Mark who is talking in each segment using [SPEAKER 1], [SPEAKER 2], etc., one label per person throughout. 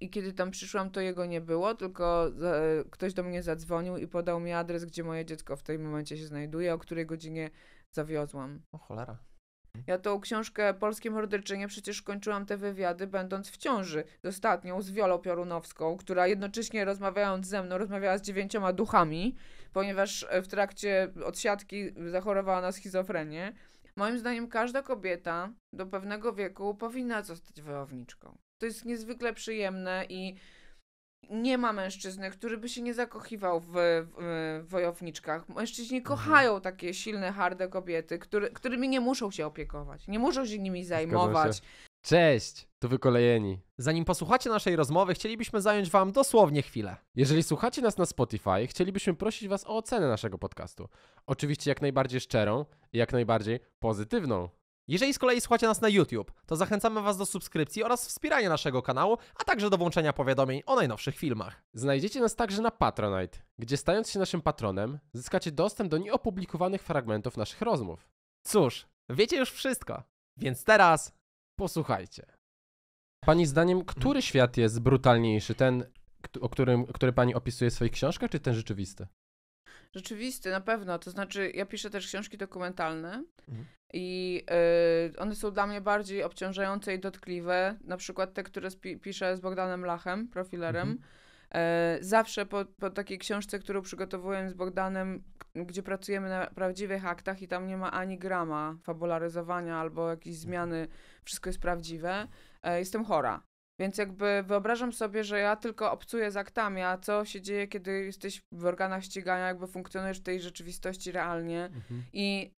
[SPEAKER 1] I kiedy tam przyszłam, to jego nie było, tylko e, ktoś do mnie zadzwonił i podał mi adres, gdzie moje dziecko w tym momencie się znajduje, o której godzinie zawiozłam. O cholera. Ja tą książkę Polskie Morderczynie przecież kończyłam te wywiady będąc w ciąży z ostatnią, z Wiolą Piorunowską, która jednocześnie rozmawiając ze mną rozmawiała z dziewięcioma duchami, ponieważ e, w trakcie odsiadki zachorowała na schizofrenię. Moim zdaniem każda kobieta do pewnego wieku powinna zostać wojowniczką. To jest niezwykle przyjemne i nie ma mężczyzny, który by się nie zakochiwał w, w, w wojowniczkach. Mężczyźni mhm. kochają takie silne, harde kobiety, który, którymi nie muszą się opiekować, nie muszą się nimi zajmować. Się.
[SPEAKER 2] Cześć, tu wykolejeni. Zanim posłuchacie naszej rozmowy, chcielibyśmy zająć Wam dosłownie chwilę. Jeżeli słuchacie nas na Spotify, chcielibyśmy prosić Was
[SPEAKER 3] o ocenę naszego podcastu. Oczywiście jak najbardziej szczerą i jak najbardziej pozytywną.
[SPEAKER 2] Jeżeli z kolei słuchacie nas na YouTube, to zachęcamy Was do subskrypcji oraz wspierania naszego kanału, a także do włączenia powiadomień o najnowszych filmach. Znajdziecie nas także na Patronite, gdzie stając się naszym
[SPEAKER 3] patronem, zyskacie dostęp do nieopublikowanych fragmentów naszych rozmów. Cóż, wiecie już
[SPEAKER 2] wszystko, więc teraz posłuchajcie.
[SPEAKER 3] Pani zdaniem, który świat jest brutalniejszy? Ten, o którym, który pani opisuje w swoich książkach, czy ten rzeczywisty?
[SPEAKER 1] Rzeczywisty, na pewno. To znaczy, ja piszę też książki dokumentalne mhm. i y, one są dla mnie bardziej obciążające i dotkliwe. Na przykład te, które piszę z Bogdanem Lachem, profilerem. Mhm. E, zawsze po, po, takiej książce, którą przygotowuję z Bogdanem, gdzie pracujemy na prawdziwych aktach i tam nie ma ani grama fabularyzowania albo jakiejś mhm. zmiany, wszystko jest prawdziwe, e, jestem chora. Więc jakby wyobrażam sobie, że ja tylko obcuję z aktami, a co się dzieje, kiedy jesteś w organach ścigania, jakby funkcjonujesz w tej rzeczywistości realnie. Mhm. I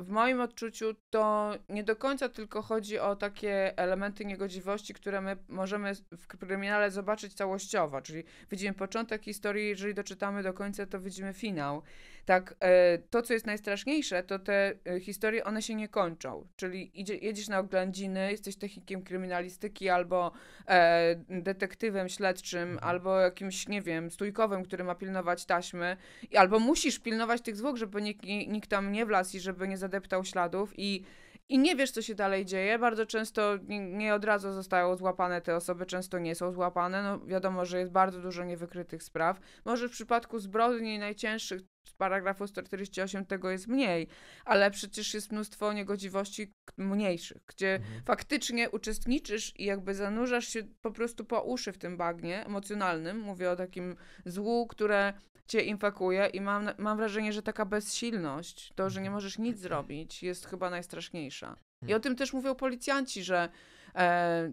[SPEAKER 1] w moim odczuciu to nie do końca tylko chodzi o takie elementy niegodziwości, które my możemy w kryminale zobaczyć całościowo, czyli widzimy początek historii, jeżeli doczytamy do końca, to widzimy finał. Tak, e, to co jest najstraszniejsze, to te e, historie, one się nie kończą. Czyli idzie, jedziesz na oględziny, jesteś technikiem kryminalistyki albo e, detektywem śledczym, mhm. albo jakimś, nie wiem, stójkowym, który ma pilnować taśmy, albo musisz pilnować tych zwłok, żeby nikt, nikt tam nie wlazł i żeby nie zadeptał śladów i i nie wiesz, co się dalej dzieje. Bardzo często nie od razu zostają złapane te osoby, często nie są złapane. No, wiadomo, że jest bardzo dużo niewykrytych spraw. Może w przypadku zbrodni najcięższych z paragrafu 148 tego jest mniej, ale przecież jest mnóstwo niegodziwości mniejszych, gdzie mhm. faktycznie uczestniczysz i jakby zanurzasz się po prostu po uszy w tym bagnie emocjonalnym. Mówię o takim złu, które cię infekuje i mam, mam wrażenie, że taka bezsilność, to, że nie mhm. możesz nic zrobić, jest chyba najstraszniejsza. I mhm. o tym też mówią policjanci, że e,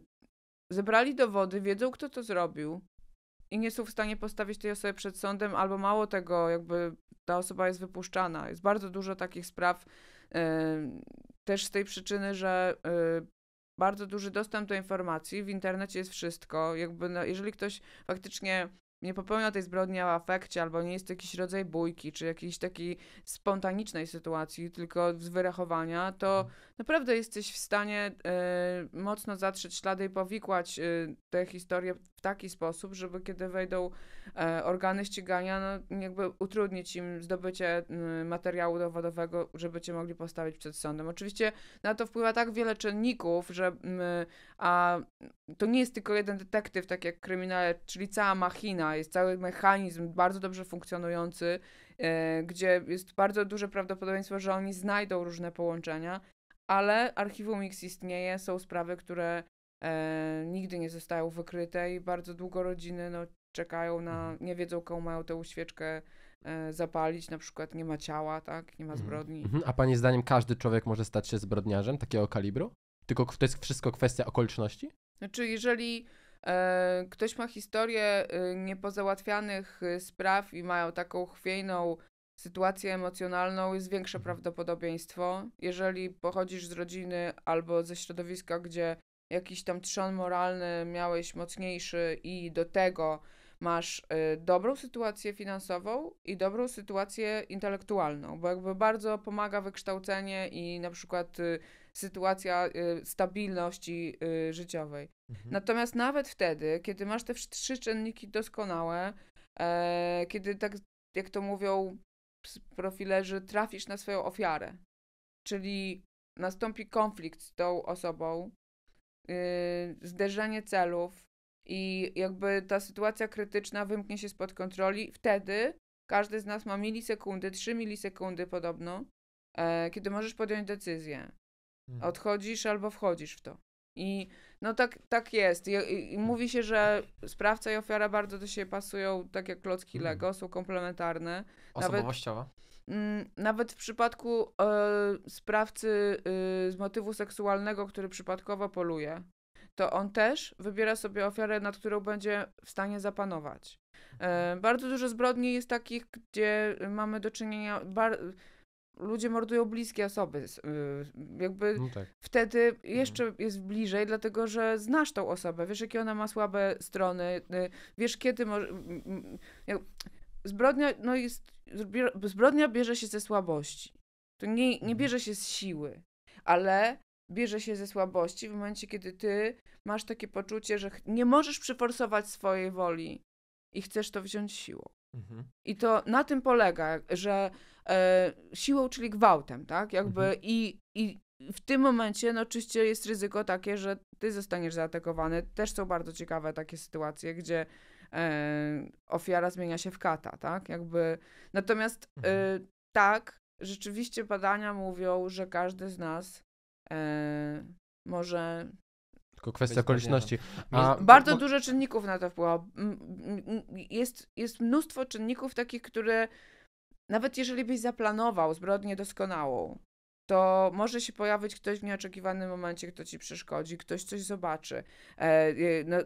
[SPEAKER 1] zebrali dowody, wiedzą, kto to zrobił, i nie są w stanie postawić tej osoby przed sądem, albo mało tego, jakby ta osoba jest wypuszczana. Jest bardzo dużo takich spraw y, też z tej przyczyny, że y, bardzo duży dostęp do informacji, w internecie jest wszystko. Jakby, no, jeżeli ktoś faktycznie nie popełnia tej zbrodni w afekcie, albo nie jest to jakiś rodzaj bójki, czy jakiejś takiej spontanicznej sytuacji, tylko z wyrachowania, to mhm. naprawdę jesteś w stanie y, mocno zatrzeć ślady i powikłać y, tę historię w taki sposób, żeby kiedy wejdą e, organy ścigania, no, jakby utrudnić im zdobycie y, materiału dowodowego, żeby cię mogli postawić przed sądem. Oczywiście na to wpływa tak wiele czynników, że y, a to nie jest tylko jeden detektyw, tak jak kryminale, czyli cała machina, jest cały mechanizm bardzo dobrze funkcjonujący, y, gdzie jest bardzo duże prawdopodobieństwo, że oni znajdą różne połączenia ale archiwum X istnieje, są sprawy, które e, nigdy nie zostają wykryte i bardzo długo rodziny no, czekają na, mhm. nie wiedzą, komu mają tę świeczkę e, zapalić, na przykład nie ma ciała, tak, nie ma mhm. zbrodni. Mhm.
[SPEAKER 3] A pani zdaniem każdy człowiek może stać się zbrodniarzem takiego kalibru? Tylko to jest wszystko kwestia okoliczności?
[SPEAKER 1] Znaczy, jeżeli e, ktoś ma historię e, niepozałatwianych e, spraw i mają taką chwiejną sytuację emocjonalną, jest większe prawdopodobieństwo. Jeżeli pochodzisz z rodziny albo ze środowiska, gdzie jakiś tam trzon moralny miałeś mocniejszy i do tego masz y, dobrą sytuację finansową i dobrą sytuację intelektualną, bo jakby bardzo pomaga wykształcenie i na przykład y, sytuacja y, stabilności y, życiowej. Mhm. Natomiast nawet wtedy, kiedy masz te trzy czynniki doskonałe, e, kiedy tak, jak to mówią profilerzy, trafisz na swoją ofiarę, czyli nastąpi konflikt z tą osobą, Y, zderzenie celów i jakby ta sytuacja krytyczna wymknie się spod kontroli, wtedy każdy z nas ma milisekundy, 3 milisekundy podobno, e, kiedy możesz podjąć decyzję. Hmm. Odchodzisz albo wchodzisz w to. I no tak, tak jest. I, i mówi się, że sprawca i ofiara bardzo do siebie pasują, tak jak klocki hmm. Lego, są komplementarne. Osobowościowo. Nawet, Mm, nawet w przypadku e, sprawcy y, z motywu seksualnego, który przypadkowo poluje, to on też wybiera sobie ofiarę, nad którą będzie w stanie zapanować. E, mhm. bardzo dużo zbrodni jest takich, gdzie mamy do czynienia. Bar- ludzie mordują bliskie osoby. Y, jakby no tak. wtedy mhm. jeszcze jest bliżej, dlatego że znasz tą osobę, wiesz, jakie ona ma słabe strony, y, wiesz, kiedy może. Zbrodnia no jest zbrodnia bierze się ze słabości. To nie, nie mhm. bierze się z siły, ale bierze się ze słabości w momencie, kiedy ty masz takie poczucie, że nie możesz przyforsować swojej woli i chcesz to wziąć siłą. Mhm. I to na tym polega, że e, siłą, czyli gwałtem, tak? Jakby mhm. i, i w tym momencie, no oczywiście jest ryzyko takie, że ty zostaniesz zaatakowany. Też są bardzo ciekawe takie sytuacje, gdzie E, ofiara zmienia się w kata, tak? Jakby. Natomiast e, mhm. tak, rzeczywiście badania mówią, że każdy z nas e, może tylko kwestia okoliczności. No, A... Bardzo dużo czynników na to wpływa. Jest, jest mnóstwo czynników takich, które nawet jeżeli byś zaplanował zbrodnię doskonałą, to może się pojawić ktoś w nieoczekiwanym momencie, kto ci przeszkodzi, ktoś coś zobaczy. E,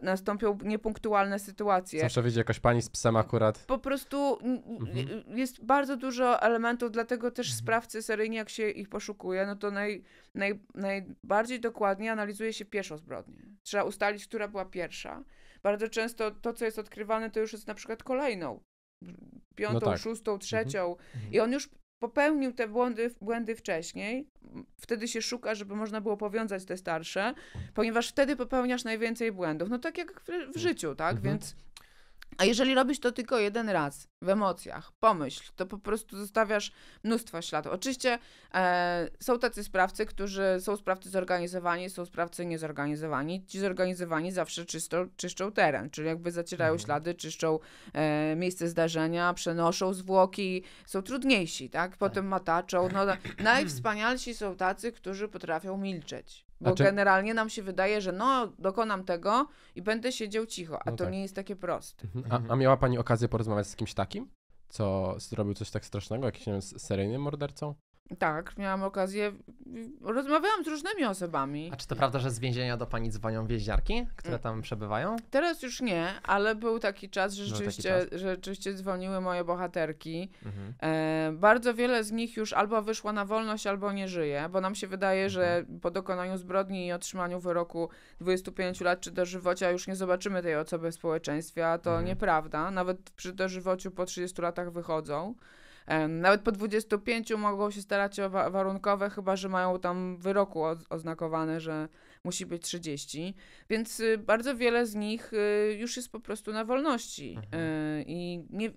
[SPEAKER 1] nastąpią niepunktualne sytuacje. Zawsze wyjdzie
[SPEAKER 3] jakaś pani z psem akurat.
[SPEAKER 1] Po prostu mhm. jest bardzo dużo elementów, dlatego też mhm. sprawcy seryjnie, jak się ich poszukuje, no to naj, naj, najbardziej dokładnie analizuje się pierwszą zbrodnię. Trzeba ustalić, która była pierwsza. Bardzo często to, co jest odkrywane, to już jest na przykład kolejną no piątą, no tak. szóstą, mhm. trzecią. Mhm. I on już popełnił te błędy, błędy wcześniej, wtedy się szuka, żeby można było powiązać te starsze, ponieważ wtedy popełniasz najwięcej błędów. No tak jak w, w życiu, tak? Mhm. Więc a jeżeli robisz to tylko jeden raz w emocjach, pomyśl, to po prostu zostawiasz mnóstwo śladów. Oczywiście e, są tacy sprawcy, którzy są sprawcy zorganizowani, są sprawcy niezorganizowani. Ci zorganizowani zawsze czysto, czyszczą teren, czyli jakby zacierają mhm. ślady, czyszczą e, miejsce zdarzenia, przenoszą zwłoki, są trudniejsi, tak? Potem tak. mataczą. No, najwspanialsi są tacy, którzy potrafią milczeć. Bo generalnie nam się wydaje, że no, dokonam tego i będę siedział cicho, a no to tak. nie jest takie proste.
[SPEAKER 3] Mhm. A, mhm. a, miała pani okazję porozmawiać z kimś takim, co zrobił coś
[SPEAKER 2] tak strasznego, jakimś seryjnym mordercą?
[SPEAKER 1] Tak, miałam okazję. Rozmawiałam z różnymi osobami. A czy
[SPEAKER 2] to prawda, że z więzienia do pani dzwonią więźniarki, które mm. tam przebywają?
[SPEAKER 1] Teraz już nie, ale był taki czas, że rzeczywiście, taki czas. Że rzeczywiście dzwoniły moje bohaterki. Mhm. E, bardzo wiele z nich już albo wyszło na wolność, albo nie żyje, bo nam się wydaje, mhm. że po dokonaniu zbrodni i otrzymaniu wyroku 25 lat czy dożywocia już nie zobaczymy tej osoby w społeczeństwie, a to mhm. nieprawda. Nawet przy dożywociu po 30 latach wychodzą. Nawet po 25 mogą się starać o wa warunkowe, chyba że mają tam wyroku oznakowane, że musi być 30. Więc y, bardzo wiele z nich y, już jest po prostu na wolności mhm. E, i nie,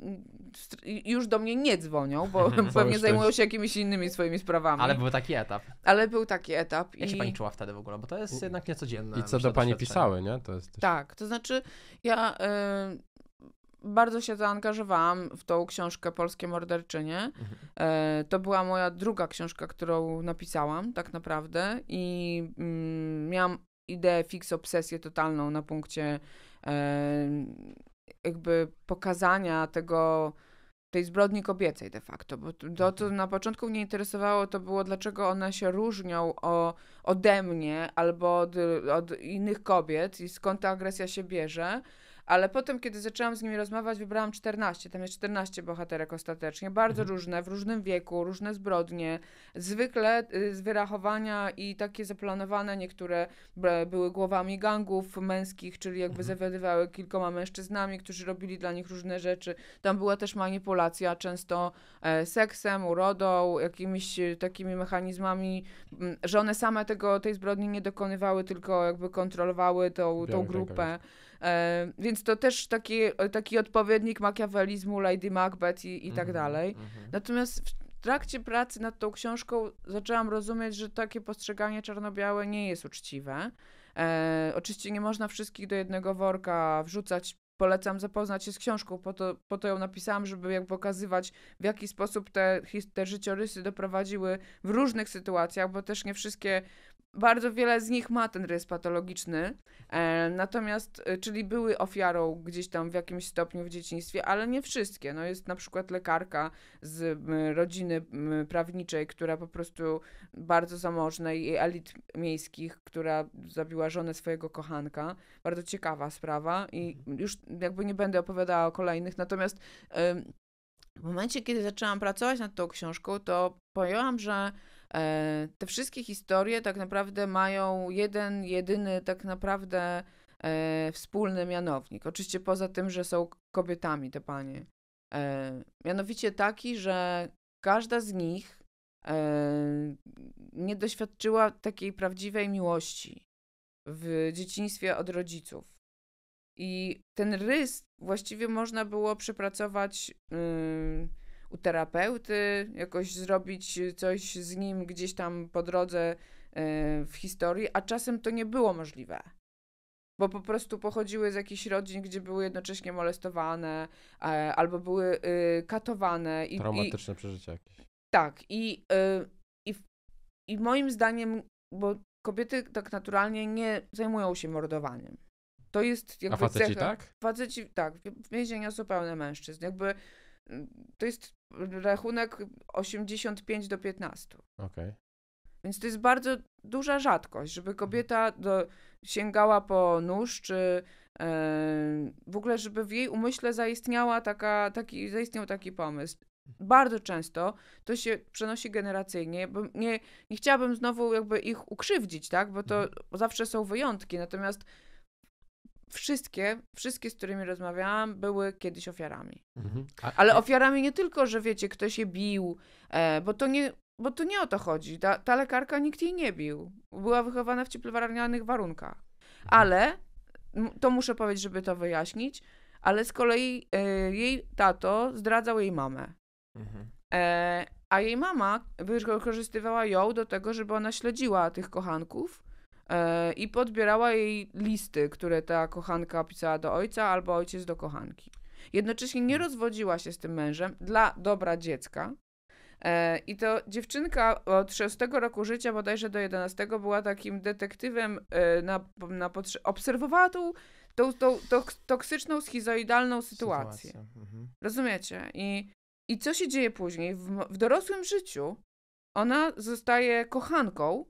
[SPEAKER 1] już do mnie nie dzwonią, bo mhm, pewnie zajmują się jakimiś innymi swoimi sprawami. Ale był taki etap. Ale był taki etap. Jak i... się pani czuła wtedy w ogóle? Bo to jest jednak niecodzienne.
[SPEAKER 3] I co do pani pisały, nie? To jest
[SPEAKER 1] też... Tak, to znaczy ja bardzo się zaangażowałam w tą książkę Polskie Morderczynie. Mhm. E, to była moja druga książka, którą napisałam tak naprawdę i mm, miałam ideę fix, obsesję totalną na punkcie e, jakby pokazania tego tej zbrodni kobiecej de facto, bo to, co mhm. na początku mnie interesowało, to było dlaczego one się różnią o, ode mnie albo od, od innych kobiet i skąd ta agresja się bierze ale potem, kiedy zaczęłam z nimi rozmawiać, wybrałam 14. Tam jest 14 bohaterek ostatecznie, bardzo mhm. różne, w różnym wieku, różne zbrodnie. Zwykle y, z wyrachowania i takie zaplanowane, niektóre były głowami gangów męskich, czyli jakby mhm. zawiadywały kilkoma mężczyznami, którzy robili dla nich różne rzeczy. Tam była też manipulacja, często e, seksem, urodą, jakimiś y, takimi mechanizmami, że one same tego, tej zbrodni nie dokonywały, tylko jakby kontrolowały tą, tą grupę. E, więc to też taki, taki odpowiednik makiawelizmu Lady Macbeth i, i tak mhm, dalej. Mhm. Natomiast w trakcie pracy nad tą książką zaczęłam rozumieć, że takie postrzeganie czarno-białe nie jest uczciwe. E, oczywiście nie można wszystkich do jednego worka wrzucać, polecam zapoznać się z książką, po to, po to ją napisałam, żeby jak pokazywać, w jaki sposób te, te życiorysy doprowadziły w różnych sytuacjach, bo też nie wszystkie bardzo wiele z nich ma ten rys patologiczny, e, natomiast, e, czyli były ofiarą gdzieś tam w jakimś stopniu w dzieciństwie, ale nie wszystkie. No jest na przykład lekarka z rodziny prawniczej, która po prostu bardzo zamożna i elit miejskich, która zabiła żonę swojego kochanka. Bardzo ciekawa sprawa i mhm. już jakby nie będę opowiadała o kolejnych, natomiast e, w momencie, kiedy zaczęłam pracować nad tą książką, to pojąłam, że E, te wszystkie historie tak naprawdę mają jeden, jedyny tak naprawdę e, wspólny mianownik. Oczywiście poza tym, że są kobietami te panie. E, mianowicie taki, że każda z nich nie doświadczyła takiej prawdziwej miłości w dzieciństwie od rodziców. I ten rys właściwie można było przepracować. Yy, u terapeuty, jakoś zrobić coś z nim gdzieś tam po drodze e, w historii, a czasem to nie było możliwe. Bo po prostu pochodziły z jakichś rodzin, gdzie były jednocześnie molestowane, e, albo były y, katowane. I, Traumatyczne
[SPEAKER 3] i, przeżycia jakieś.
[SPEAKER 1] Tak. I, y, i, I moim zdaniem, bo kobiety tak naturalnie nie zajmują się mordowaniem. To jest jakby A faceci cecha. tak? Faceci, tak. Więzienia są pełne mężczyzn. Jakby mm, to jest rachunek 85 do 15. Okay. Więc to jest bardzo duża rzadkość, żeby mhm. kobieta do, sięgała po nóż, czy w ogóle, żeby w jej umyśle zaistniała taka, taki, zaistniał taki pomysł. Bardzo często to się przenosi generacyjnie, bo nie, nie chciałabym znowu jakby ich ukrzywdzić, tak, bo to mhm. zawsze są wyjątki, natomiast wszystkie, wszystkie, z którymi rozmawiałam, były kiedyś ofiarami.
[SPEAKER 4] Mhm. A, Ale
[SPEAKER 1] ofiarami nie tylko, że wiecie, kto się bił, e, bo to nie. Bo tu nie o to chodzi. Ta, ta, lekarka nikt jej nie bił. Była wychowana w cieplarnianych warunkach. Mhm. Ale, to muszę powiedzieć, żeby to wyjaśnić, ale z kolei e, jej tato zdradzał jej mamę. Mhm. E, a jej mama wykorzystywała ją do tego, żeby ona śledziła tych kochanków E, i podbierała jej listy, które ta kochanka pisała do ojca albo ojciec do kochanki. Jednocześnie nie rozwodziła się z tym mężem dla dobra dziecka. E, I to dziewczynka od 6 roku życia bodajże do 11 była takim detektywem e, na, na potrze- obserwowała tą, tą, tą, tą toksyczną, schizoidalną sytuację. Mhm. Rozumiecie? I, I co się dzieje później? W, w dorosłym życiu ona zostaje kochanką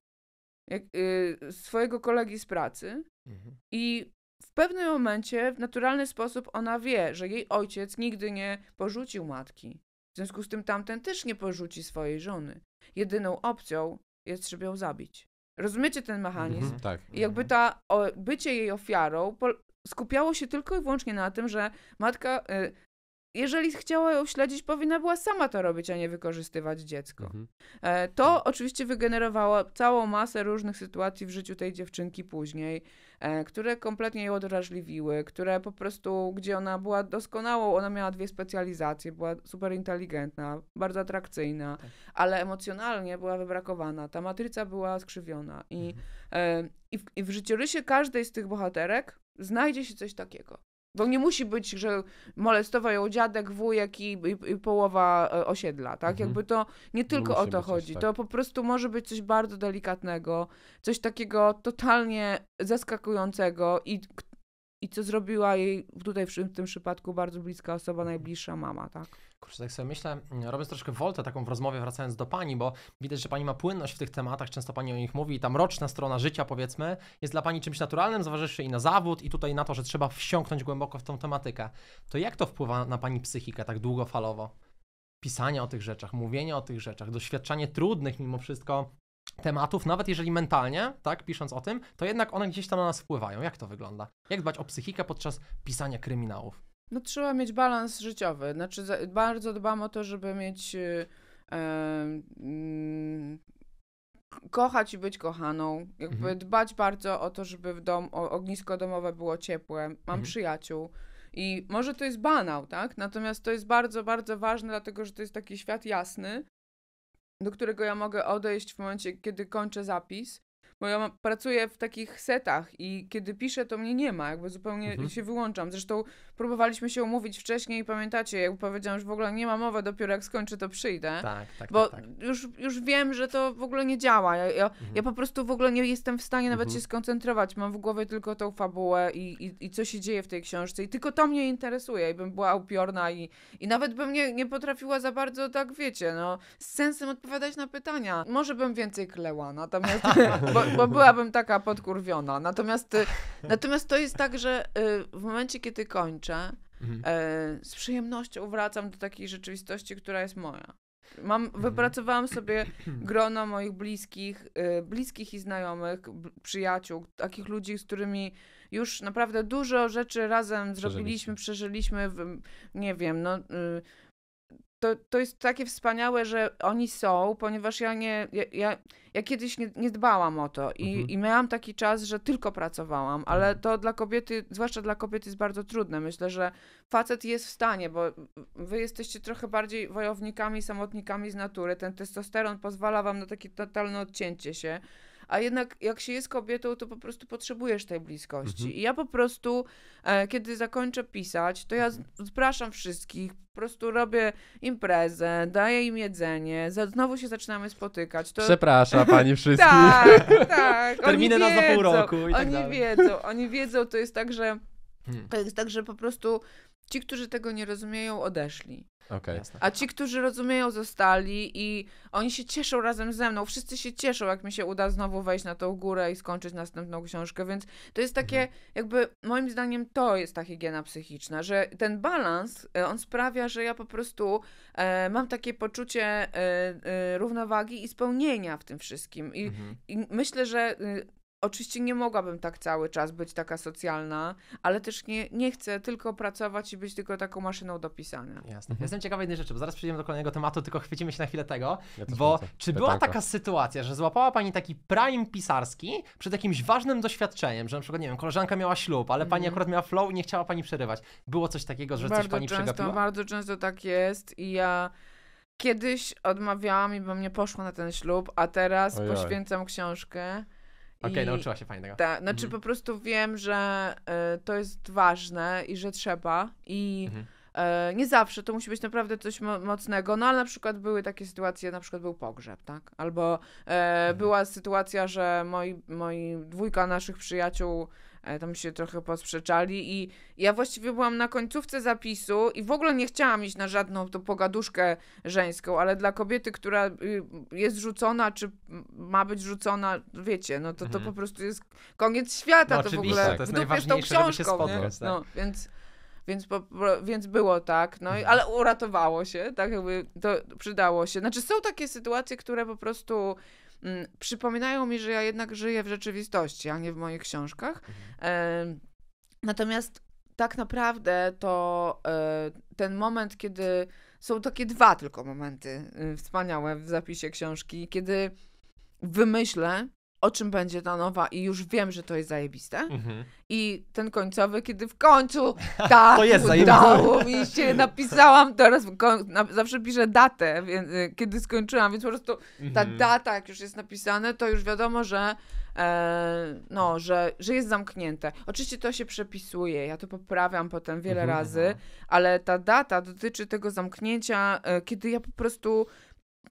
[SPEAKER 1] jak, y, swojego kolegi z pracy mhm. i w pewnym momencie w naturalny sposób ona wie, że jej ojciec nigdy nie porzucił matki. W związku z tym tamten też nie porzuci swojej żony. Jedyną opcją jest, żeby ją zabić. Rozumiecie ten mechanizm? Mhm, tak. I jakby mhm. ta o, bycie jej ofiarą po, skupiało się tylko i wyłącznie na tym, że matka, y, jeżeli chciała ją śledzić, powinna była sama to robić, a nie wykorzystywać dziecko. Mhm. E, to oczywiście wygenerowało całą masę różnych sytuacji w życiu tej dziewczynki później, e, które kompletnie ją odrażliwiły, które po prostu, gdzie ona była doskonałą, ona miała dwie specjalizacje, była super inteligentna, bardzo atrakcyjna, tak. ale emocjonalnie była wybrakowana, ta matryca była skrzywiona i, mhm. E, i, w, i w życiorysie każdej z tych bohaterek znajdzie się coś takiego. Bo nie musi być, że molestował ją dziadek, wujek i, i, i połowa e, osiedla, tak? Mhm. Jakby to nie tylko nie o to chodzi. Coś, tak. To po prostu może być coś bardzo delikatnego, coś takiego totalnie zaskakującego i, i co zrobiła jej tutaj w tym przypadku bardzo bliska osoba, mhm. najbliższa mama, tak?
[SPEAKER 2] Kurczę, tak sobie myślę, mm, robiąc troszkę woltę taką w rozmowie, wracając do Pani, bo widać, że Pani ma płynność w tych tematach, często Pani o nich mówi i ta mroczna strona życia, powiedzmy, jest dla Pani czymś naturalnym, zważywszy i na zawód, i tutaj na to, że trzeba wsiąknąć głęboko w tą tematykę. To jak to wpływa na Pani psychikę tak długofalowo? Pisanie o tych rzeczach, mówienie o tych rzeczach, doświadczanie trudnych mimo wszystko tematów, nawet jeżeli mentalnie, tak, pisząc o tym, to jednak one gdzieś tam na nas wpływają. Jak to wygląda? Jak dbać o psychikę podczas pisania kryminałów?
[SPEAKER 1] No trzeba mieć balans życiowy. Znaczy bardzo dbam o to, żeby mieć y, mm, kochać i być kochaną. Jakby mhm. dbać bardzo o to, żeby w dom, o, ognisko domowe było ciepłe. Mam mhm. przyjaciół. I może to jest banał, tak? Natomiast to jest bardzo, bardzo ważne, dlatego że to jest taki świat jasny, do którego ja mogę odejść w momencie, kiedy kończę zapis bo ja pracuję w takich setach i kiedy piszę, to mnie nie ma, jakby zupełnie mhm. się wyłączam. Zresztą próbowaliśmy się umówić wcześniej i pamiętacie, jak powiedziałam, że w ogóle nie ma mowy, dopiero jak skończę, to przyjdę. Tak, tak, bo tak, tak. Już, już wiem, że to w ogóle nie działa. Ja, ja, mhm. ja po prostu w ogóle nie jestem w stanie nawet mhm. się skoncentrować. Mam w głowie tylko tą fabułę i, i, i, co się dzieje w tej książce i tylko to mnie interesuje i bym była upiorna i, i nawet bym nie, nie potrafiła za bardzo, tak wiecie, no, z sensem odpowiadać na pytania. Może bym więcej kleła, natomiast... bo, tak, bo byłabym taka podkurwiona. Natomiast, y, natomiast to jest tak, że y, w momencie, kiedy kończę, mhm. e, z przyjemnością wracam do takiej rzeczywistości, która jest moja. Mam, mhm. wypracowałam sobie grono moich bliskich, y, bliskich i znajomych, przyjaciół, takich ludzi, z którymi już naprawdę dużo rzeczy razem zrobiliśmy, przeżyliśmy, w, nie wiem, no, to, to jest takie wspaniałe, że oni są, ponieważ ja nie, ja, ja, ja kiedyś nie, nie, dbałam o to I, mhm. i miałam taki czas, że tylko pracowałam, ale mhm. to dla kobiety, zwłaszcza dla kobiety jest bardzo trudne. Myślę, że facet jest w stanie, bo wy jesteście trochę bardziej wojownikami, samotnikami z natury. Ten testosteron pozwala wam na takie totalne odcięcie się a jednak jak się jest kobietą, to po prostu potrzebujesz tej bliskości. Mhm. I ja po prostu, e, kiedy zakończę pisać, to ja zapraszam wszystkich, po prostu robię imprezę, daję im jedzenie, za, znowu się zaczynamy spotykać. To... Przepraszam pani wszystkich. tak, tak. Terminy nas za pół roku i tak oni dalej. wiedzą, oni wiedzą, to jest tak, że... Hmm. To jest tak, że po prostu Ci, którzy tego nie rozumieją, odeszli. Okay. A ci, którzy rozumieją, zostali i oni się cieszą razem ze mną. Wszyscy się cieszą, jak mi się uda znowu wejść na tą górę i skończyć następną książkę, więc to jest takie, mhm. jakby moim zdaniem to jest ta higiena psychiczna, że ten balans, e, on sprawia, że ja po prostu e, mam takie poczucie e, e, równowagi i spełnienia w tym wszystkim. I, mhm. i myślę, że y, Oczywiście nie mogłabym tak cały czas być taka socjalna, ale też nie, nie chcę tylko pracować i być tylko taką maszyną do pisania. Jasne. Mhm. mhm. Jestem ciekawa
[SPEAKER 2] jednej rzeczy, bo zaraz przejdziemy do kolejnego tematu, tylko chwycimy się na chwilę tego, ja bo chcę. czy tak, była Pytanko. taka tak. sytuacja, że złapała pani taki prime pisarski przed jakimś ważnym doświadczeniem, że na przykład, nie wiem, koleżanka miała ślub, ale pani mhm. akurat miała flow i nie chciała pani przerywać. Było coś takiego, że bardzo coś pani często, przegapiła?
[SPEAKER 1] Bardzo często tak jest i ja... Kiedyś odmawiałam i bym nie poszła na ten ślub, a teraz Ojej. poświęcam książkę. Okej, okay, nauczyła się fajnego. Tak, znaczy mhm. po prostu wiem, że y, to jest ważne i że trzeba i mhm. y, nie zawsze to musi być naprawdę coś mo mocnego, no ale na przykład były takie sytuacje, na przykład był pogrzeb, tak? Albo y, mhm. była sytuacja, że moi, moi dwójka naszych przyjaciół E, tam się trochę posprzeczali i ja właściwie byłam na końcówce zapisu i w ogóle nie chciałam iść na żadną tą pogaduszkę żeńską, ale dla kobiety, która y, jest rzucona, czy ma być rzucona, wiecie, no to to mhm. po prostu jest koniec świata, no, to w ogóle to jest w tą książką, spodnąć, no, tak? no, więc... Więc, po, więc było tak, no mhm. ale uratowało się, tak jakby to przydało się. Znaczy są takie sytuacje, które po prostu Mm, przypominają mi, że ja jednak żyję w rzeczywistości, a nie w moich książkach. Mhm. E, natomiast tak naprawdę to e, ten moment, kiedy są takie dwa tylko momenty y, wspaniałe w zapisie książki, kiedy wymyślę, o czym będzie ta nowa i już wiem, że to jest zajebiste. Mhm. I ten końcowy, kiedy w końcu tak, to jest udało zajebiste. mi się, napisałam teraz, zawsze piszę datę, więc, y, kiedy skończyłam, więc po prostu ta mhm. data, jak już jest napisane, to już wiadomo, że e, no, że, że jest zamknięte. Oczywiście to się przepisuje, ja to poprawiam potem wiele mhm. razy, ale ta data dotyczy tego zamknięcia, e, kiedy ja po prostu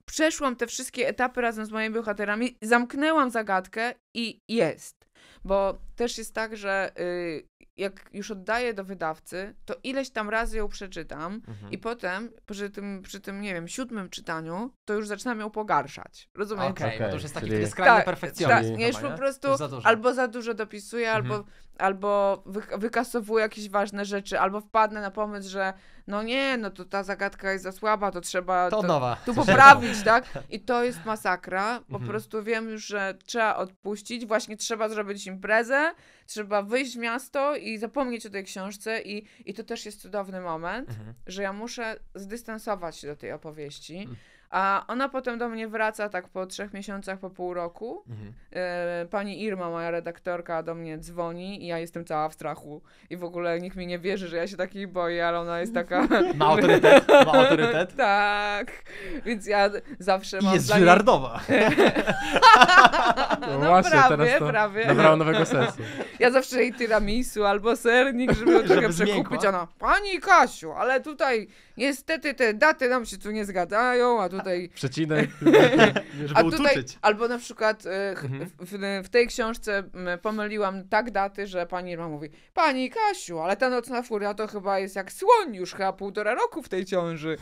[SPEAKER 1] przeszłam te wszystkie etapy razem z moimi bohaterami, zamknęłam zagadkę i jest. Bo też jest tak, że y, jak już oddaję do wydawcy, to ileś tam razy ją przeczytam mhm. i potem przy tym, przy tym, nie wiem, siódmym czytaniu, to już zaczynam ją pogarszać. Rozumiem? Okej, okay, okay. to już jest taki Czyli... skrajny tak, perfekcjonizm. Tak, nie, już po prostu już za albo za dużo dopisuję, mhm. albo, albo wy, wykasowuję jakieś ważne rzeczy, albo wpadnę na pomysł, że no nie, no to ta zagadka jest za słaba, to trzeba to, to nowa. tu poprawić, tak? I to jest masakra. Po mhm. prostu wiem już, że trzeba odpuścić, właśnie trzeba zrobić imprezę, trzeba wyjść w miasto i zapomnieć o tej książce i, i to też jest cudowny moment, mhm. że ja muszę zdystansować się do tej opowieści. Mhm a ona potem do mnie wraca tak po trzech miesiącach, po pół roku. Mhm. E, pani Irma, moja redaktorka, do mnie dzwoni i ja jestem cała w strachu. I w ogóle nikt mi nie wierzy, że ja się takiej boję, ale ona jest taka... Ma autorytet? Ma autorytet? tak. Więc ja zawsze I mam... jest Żyrardowa. no, no właśnie, prawie, teraz to prawie. nabrało nowego sensu. ja zawsze jej tiramisu albo sernik, żeby, ją trochę przekupić. Ona, pani Kasiu, ale tutaj Niestety te daty nam się tu nie zgadzają, a tutaj...
[SPEAKER 3] Przecinek, żeby a tutaj,
[SPEAKER 1] Albo na przykład e, mhm. w, w, w, tej książce pomyliłam tak daty, że pani Irma mówi Pani Kasiu, ale ta nocna furia to chyba jest jak słoń już chyba półtora roku w tej ciąży.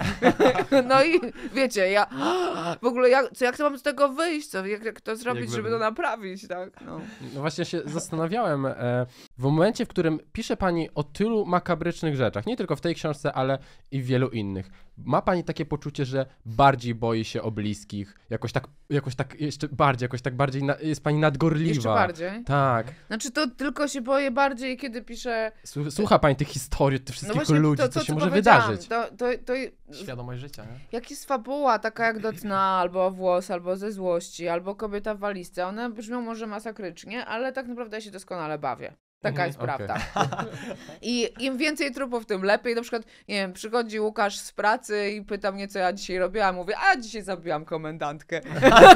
[SPEAKER 1] no i wiecie, ja w ogóle jak, co, jak to mam z tego wyjść, co, jak, jak to zrobić, Jakby... żeby to naprawić, tak? No,
[SPEAKER 3] no właśnie się zastanawiałem, e, w momencie, w którym pisze pani o tylu makabrycznych rzeczach, nie tylko w tej książce, ale i w wielu wielu innych. Ma pani takie poczucie, że bardziej boi się o bliskich, jakoś tak, jakoś tak jeszcze bardziej, jakoś tak bardziej na, jest pani nadgorliwa. Jeszcze bardziej? Tak.
[SPEAKER 1] Znaczy to tylko się boję bardziej, kiedy piszę...
[SPEAKER 3] Słucha pani tych historii tych wszystkich no ludzi, to, co się może wydarzyć. To, to, to...
[SPEAKER 1] Świadomość życia, nie? Jak jest fabuła taka jak Dotna, albo Włos, albo Ze Złości, albo Kobieta w walizce, one brzmią może masakrycznie, ale tak naprawdę ja się doskonale bawię. Taka mhm, jest okay. prawda. I im więcej trupów, tym lepiej. Na przykład, nie wiem, przychodzi Łukasz z pracy i pyta mnie, co ja dzisiaj robiłam. Mówię, a dzisiaj zabiłam komendantkę.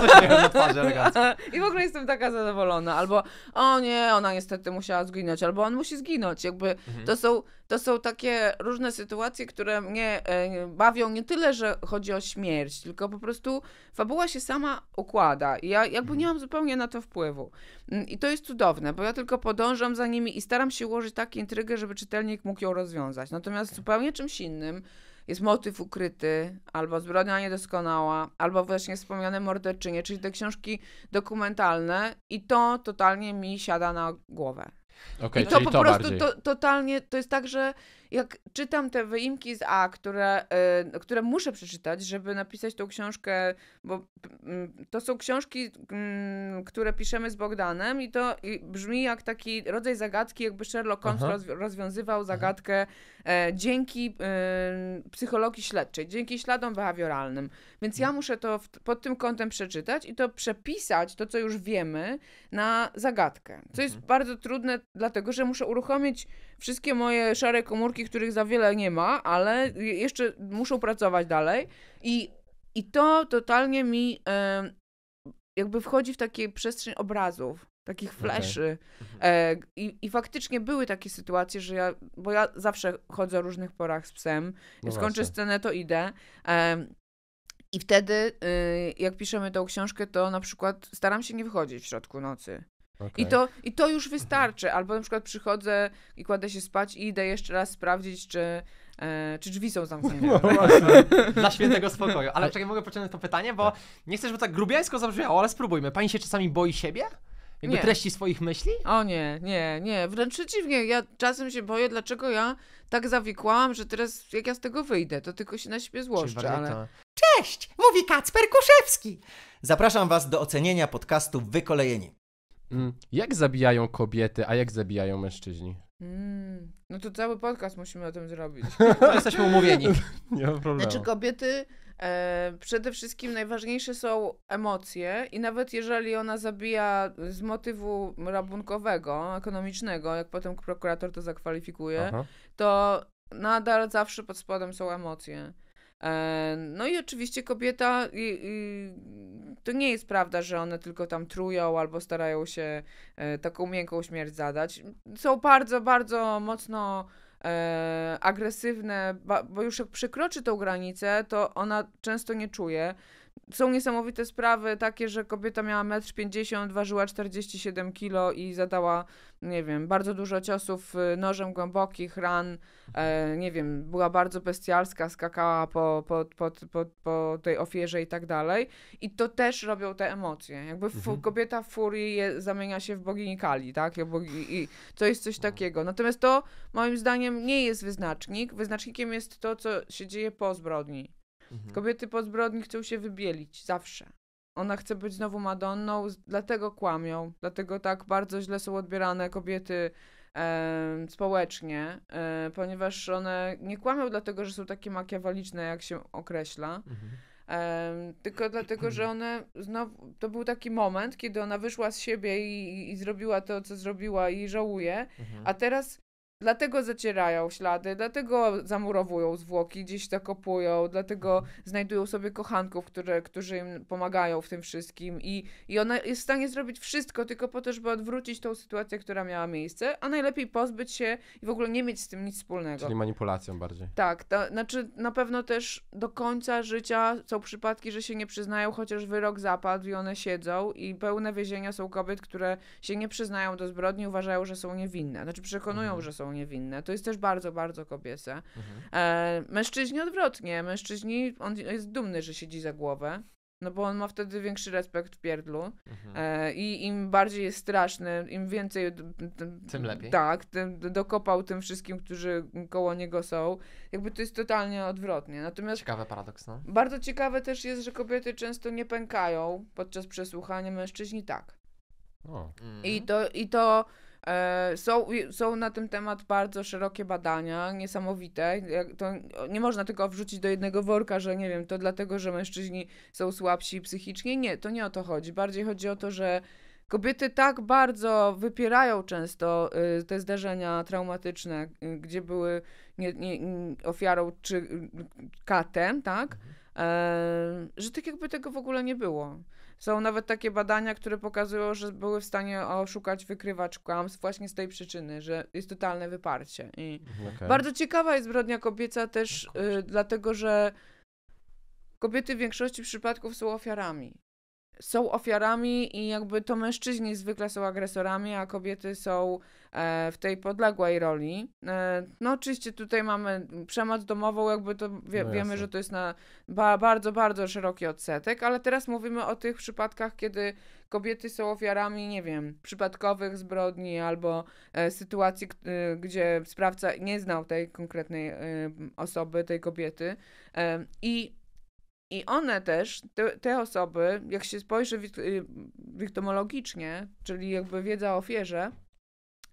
[SPEAKER 1] I w ogóle jestem taka zadowolona. Albo, o nie, ona niestety musiała zginąć, albo on musi zginąć. Jakby mhm. to, są, to są takie różne sytuacje, które mnie e, bawią nie tyle, że chodzi o śmierć, tylko po prostu fabuła się sama układa. I ja jakby mhm. nie mam zupełnie na to wpływu. Mm, I to jest cudowne, bo ja tylko podążam za nim nimi i staram się ułożyć taką intrygę, żeby czytelnik mógł ją rozwiązać. Natomiast zupełnie czymś innym jest motyw ukryty, albo zbrodnia niedoskonała, albo właśnie wspomniane morderczynie, czyli te książki dokumentalne i to totalnie mi siada na głowę.
[SPEAKER 2] Okay, I to po to prostu to,
[SPEAKER 1] totalnie, to jest tak, że jak czytam te wyimki z A, które, y, które muszę przeczytać, żeby napisać tą książkę, bo y, to są książki, y, które piszemy z Bogdanem i to brzmi jak taki rodzaj zagadki, jakby Sherlock Holmes roz, rozwiązywał zagadkę e, dzięki y, psychologii śledczej, dzięki śladom behawioralnym. Więc ja mhm. muszę to w, pod tym kątem przeczytać i to przepisać, to co już wiemy, na zagadkę. Co jest mhm. bardzo trudne, dlatego że muszę uruchomić wszystkie moje szare komórki, których za wiele nie ma, ale jeszcze muszą pracować dalej. I, i to totalnie mi e, jakby wchodzi w takie przestrzeń obrazów, takich fleszy. Okay. Mhm. E, i, I faktycznie były takie sytuacje, że ja, bo ja zawsze chodzę o różnych porach z psem, no skończę właśnie. scenę, to idę. E, i wtedy, y, jak piszemy tą książkę, to na przykład staram się nie wychodzić w środku nocy. Okay. I, to, I to już wystarczy. Albo na przykład przychodzę i kładę się spać i idę jeszcze raz sprawdzić, czy, e, czy drzwi są zamknięte. No, Dla świętego spokoju. Ale czekaj, mogę
[SPEAKER 2] pociągnąć to pytanie, bo tak. nie chcę, żeby tak grubiańsko zabrzmiało, ale spróbujmy. Pani się czasami boi siebie? Jakby nie. treści
[SPEAKER 1] swoich myśli? O nie, nie, nie. Wręcz przeciwnie, ja czasem się boję, dlaczego ja tak zawikłałam, że teraz jak ja z tego wyjdę, to tylko się na siebie złoszczę, ale... Cześć! Mówi Kacper Kuszewski!
[SPEAKER 2] Zapraszam Was do ocenienia podcastu Wykolejeni. Mm.
[SPEAKER 3] Jak zabijają kobiety, a jak zabijają mężczyźni?
[SPEAKER 1] Mm, no to cały podcast musimy o tym zrobić. To jesteśmy umówieni.
[SPEAKER 2] Nie ma problemu. Znaczy
[SPEAKER 1] kobiety e, przede wszystkim najważniejsze są emocje i nawet jeżeli ona zabija z motywu rabunkowego, ekonomicznego, jak potem prokurator to zakwalifikuje, Aha. to nadal zawsze pod spodem są emocje. E, no i oczywiście kobieta, to nie jest prawda, że one tylko tam trują albo starają się e, taką miękką śmierć zadać. Są bardzo, bardzo mocno e, agresywne, bo już jak przekroczy tą granicę, to ona często nie czuje są niesamowite sprawy takie, że kobieta miała 1,50 m, ważyła 47 kg i zadała, nie wiem, bardzo dużo ciosów y, nożem głębokich, ran, e, nie wiem, była bardzo bestialska, skakała po, po, po, po, po tej ofierze i tak dalej. I to też robią te emocje. Jakby mhm. kobieta w furii je, zamienia się w bogini Kali, tak? I, I to jest coś no. takiego. Natomiast to moim zdaniem nie jest wyznacznik. Wyznacznikiem jest to, co się dzieje po zbrodni. Mhm. Kobiety po zbrodni chcą się wybielić, zawsze. Ona chce być znowu Madonną, dlatego kłamią, dlatego tak bardzo źle są odbierane kobiety e, społecznie, e, ponieważ one nie kłamią dlatego, że są takie makiawaliczne, jak się określa, mhm. e, tylko dlatego, że one znowu, to był taki moment, kiedy ona wyszła z siebie i, i zrobiła to, co zrobiła i żałuje, mhm. a teraz Dlatego zacierają ślady, dlatego zamurowują zwłoki, gdzieś zakopują, dlatego znajdują sobie kochanków, które, którzy im pomagają w tym wszystkim i, i ona jest w stanie zrobić wszystko tylko po to, żeby odwrócić tą sytuację, która miała miejsce, a najlepiej pozbyć się i w ogóle nie mieć z tym nic wspólnego. Czyli
[SPEAKER 3] manipulacją bardziej.
[SPEAKER 1] Tak, to, znaczy na pewno też do końca życia są przypadki, że się nie przyznają, chociaż wyrok zapadł i one siedzą i pełne więzienia są kobiet, które się nie przyznają do zbrodni, uważają, że są niewinne, znaczy przekonują, mhm. że są niewinne. winne. To jest też bardzo, bardzo kobiece. Mhm. E, mężczyźni odwrotnie. Mężczyźni, on jest dumny, że siedzi za głowę. No bo on ma wtedy większy respekt w pierdlu mhm. e, i im bardziej jest straszny, im więcej... Tym lepiej. Tak, tym dokopał tym wszystkim, którzy koło niego są. Jakby to jest totalnie odwrotnie. Natomiast... Ciekawy paradoks, no. Bardzo ciekawe też jest, że kobiety często nie pękają podczas przesłuchania, mężczyźni tak.
[SPEAKER 2] O. Mhm. I
[SPEAKER 1] to... I to E, są, są na ten temat bardzo szerokie badania, niesamowite. To nie można tego wrzucić do jednego worka, że nie wiem, to dlatego, że mężczyźni są słabsi psychicznie. Nie, to nie o to chodzi. Bardziej chodzi o to, że kobiety tak bardzo wypierają często y, te zdarzenia traumatyczne, y, gdzie były nie, nie, ofiarą czy y, katem, tak? Mhm. E, że tak jakby tego w ogóle nie było. Są nawet takie badania, które pokazują, że były w stanie oszukać wykrywacz kłamstw właśnie z tej przyczyny, że jest totalne wyparcie. I mhm. okay. Bardzo ciekawa jest zbrodnia kobieca też, no y, dlatego że kobiety w większości przypadków są ofiarami są ofiarami i jakby to mężczyźni zwykle są agresorami, a kobiety są e, w tej podległej roli. E, no oczywiście tutaj mamy przemoc domową, jakby to wie, no wiemy, że to jest na ba bardzo, bardzo szeroki odsetek, ale teraz mówimy o tych przypadkach, kiedy kobiety są ofiarami, nie wiem, przypadkowych zbrodni albo e, sytuacji, gdzie sprawca nie znał tej konkretnej osoby, tej kobiety i i one też, te, te osoby, jak się spojrzy wiktomologicznie, y, czyli jakby wiedza o ofierze,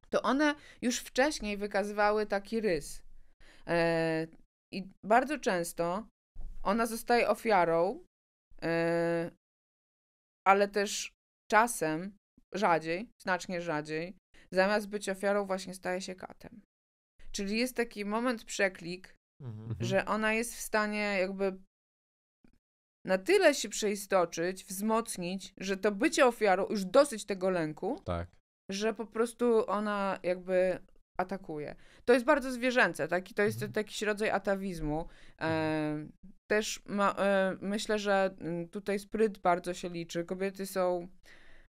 [SPEAKER 1] to one już wcześniej wykazywały taki rys. E, I bardzo często ona zostaje ofiarą, e, ale też czasem, rzadziej, znacznie rzadziej, zamiast być ofiarą, właśnie staje się katem. Czyli jest taki moment przeklik,
[SPEAKER 4] mhm. że
[SPEAKER 1] ona jest w stanie jakby na tyle się przeistoczyć, wzmocnić, że to bycie ofiarą, już dosyć tego lęku, tak. że po prostu ona jakby atakuje. To jest bardzo zwierzęce, taki, to jest mhm. taki jakiś rodzaj atawizmu. E, mhm. też ma, e, myślę, że mm, tutaj spryt bardzo się liczy. Kobiety są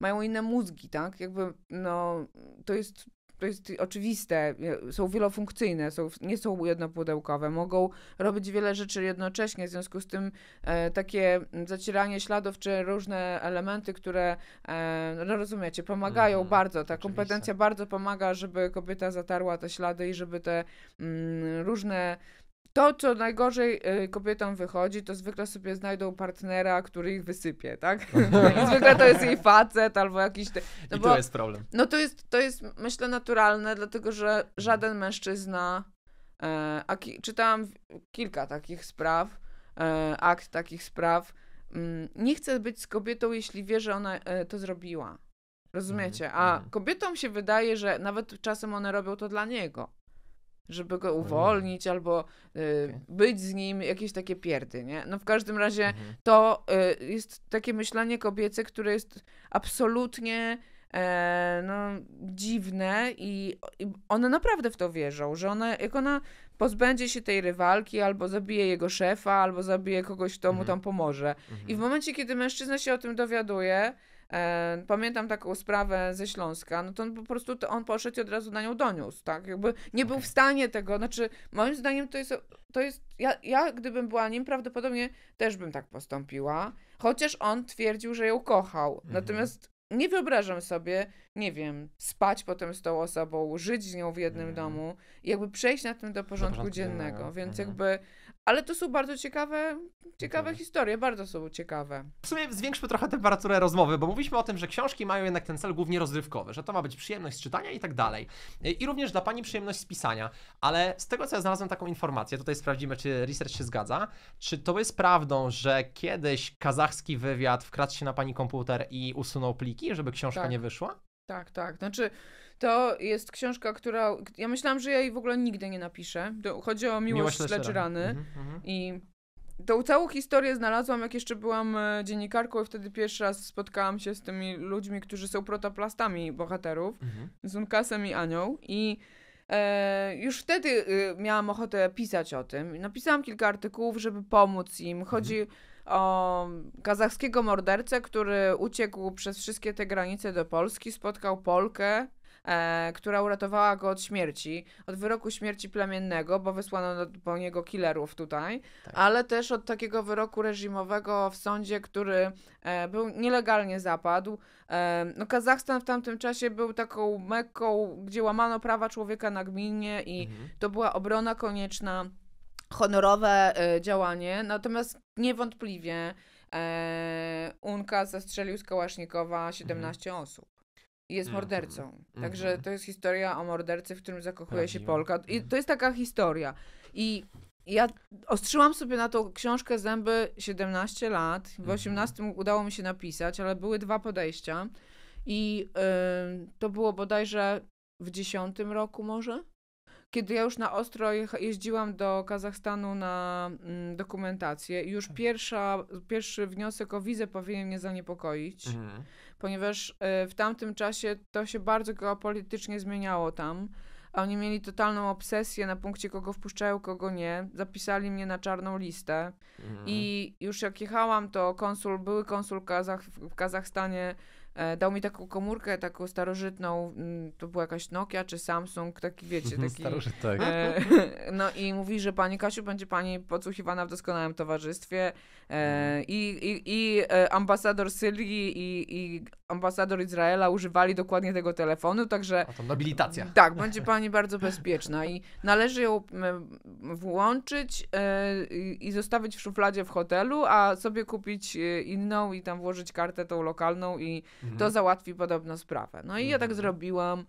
[SPEAKER 1] mają inne mózgi, tak? Jakby, no, to jest to jest oczywiste, są wielofunkcyjne, są, nie są jednopudełkowe, mogą robić wiele rzeczy jednocześnie, w związku z tym e, takie zacieranie śladów czy różne elementy, które, e, no rozumiecie, pomagają mm, bardzo, ta kompetencja bardzo pomaga, żeby kobieta zatarła te ślady i żeby te mm, różne to, co najgorzej y, kobietom wychodzi, to zwykle sobie znajdą partnera, który ich wysypie, tak? zwykle to jest jej facet albo jakiś... Te... No I bo, to jest problem. No to jest, to jest, myślę, naturalne, dlatego że żaden mężczyzna... E, a ki- czytałam kilka takich spraw, e, akt takich spraw. Mm, nie chce być z kobietą, jeśli wie, że ona e, to zrobiła. Rozumiecie? Mhm, a mhm. kobietom się wydaje, że nawet czasem one robią to dla niego żeby go no uwolnić mhm. albo y, okay. być z nim, jakieś takie pierdy, nie? No w każdym razie mhm. to y, jest takie myślenie kobiece, które jest absolutnie e, no, dziwne i, i one naprawdę w to wierzą, że ona, jak ona pozbędzie się tej rywalki, albo zabije jego szefa, albo zabije kogoś, kto mu mhm. tam pomoże. Mhm. I w mhm. momencie, kiedy mężczyzna się o tym dowiaduje, E, pamiętam taką sprawę ze Śląska, no to on po prostu to on poszedł i od razu na nią doniósł, tak? Jakby nie okay. był w stanie tego, znaczy moim zdaniem to jest, to jest ja, ja gdybym była nim, prawdopodobnie też bym tak postąpiła, chociaż on twierdził, że ją kochał. Mhm. Natomiast nie wyobrażam sobie, nie wiem, spać potem z tą osobą, żyć z nią w jednym domu mhm. domu, jakby przejść na tym do porządku, do porządku dziennego. dziennego. Więc mhm. jakby ale to są bardzo ciekawe, ciekawe historie, bardzo są ciekawe.
[SPEAKER 2] W sumie zwiększmy trochę temperaturę rozmowy, bo mówiliśmy o tym, że książki mają jednak ten cel głównie rozrywkowy, że to ma być przyjemność z czytania i tak dalej. I również dla pani przyjemność z pisania, ale z tego co ja znalazłem taką informację, tutaj sprawdzimy, czy research się zgadza, czy to jest prawdą, że kiedyś kazachski wywiad wkradł się na pani komputer i usunął pliki, żeby książka tak. nie wyszła?
[SPEAKER 1] Tak, tak. Znaczy, to jest książka, która. Ja myślałam, że ja jej w ogóle nigdy nie napiszę. chodzi o miłość, miłość rany. Mhm, mhm, I tą całą historię znalazłam, jak jeszcze byłam e, dziennikarką i wtedy pierwszy raz spotkałam się z tymi ludźmi, którzy są protoplastami bohaterów, mhm. z Unkasem i Anią. I e, już wtedy e, miałam ochotę pisać o tym. Napisałam kilka artykułów, żeby pomóc im. Mhm. Chodzi mhm. o kazachskiego mordercę, który uciekł przez wszystkie te granice do Polski, spotkał Polkę e, która uratowała go od śmierci, od wyroku śmierci plemiennego, bo wysłano do, po niego killerów tutaj, tak. ale też od takiego wyroku reżimowego w sądzie, który e, był nielegalnie zapadł. E, no Kazachstan w tamtym czasie był taką mekką, gdzie łamano prawa człowieka nagminnie i mhm. to była obrona konieczna, honorowe e, działanie, natomiast niewątpliwie e, Unka zastrzelił z Kałasznikowa 17 mhm. osób i jest mhm. mordercą. Także mhm. to jest historia o mordercy, w którym zakochuje się Polka. I mhm. to jest taka historia. I ja ostrzyłam sobie na tą książkę zęby 17 lat. W 18 udało mi się napisać, ale były dwa podejścia. I to było bodajże w 10 roku może? kiedy ja już na ostro jeździłam do Kazachstanu na mm, dokumentację, już mhm. pierwsza, pierwszy wniosek o wizę powinien mnie zaniepokoić, mhm. ponieważ y, w tamtym czasie to się bardzo geopolitycznie zmieniało tam. A oni mieli totalną obsesję na punkcie, kogo wpuszczają, kogo nie. Zapisali mnie na czarną listę. Mhm. I już jak jechałam, to konsul, były konsul Kazach, w Kazachstanie E, dał mi taką komórkę, taką starożytną, mm, to była jakaś Nokia czy Samsung, taki wiecie, mhm, taki... tak. E, no i mówi, że pani Kasiu będzie pani podsłuchiwana w doskonałym towarzystwie, E, i, i, I e, ambasador Syrii i, i ambasador Izraela używali dokładnie tego telefonu, także... A to
[SPEAKER 2] nobilitacja.
[SPEAKER 1] Tak, będzie pani bardzo bezpieczna i należy ją włączyć e, i zostawić w szufladzie w hotelu, a sobie kupić inną i tam włożyć kartę tą lokalną i mhm. to załatwi podobno sprawę. No i mhm. ja tak mhm. zrobiłam.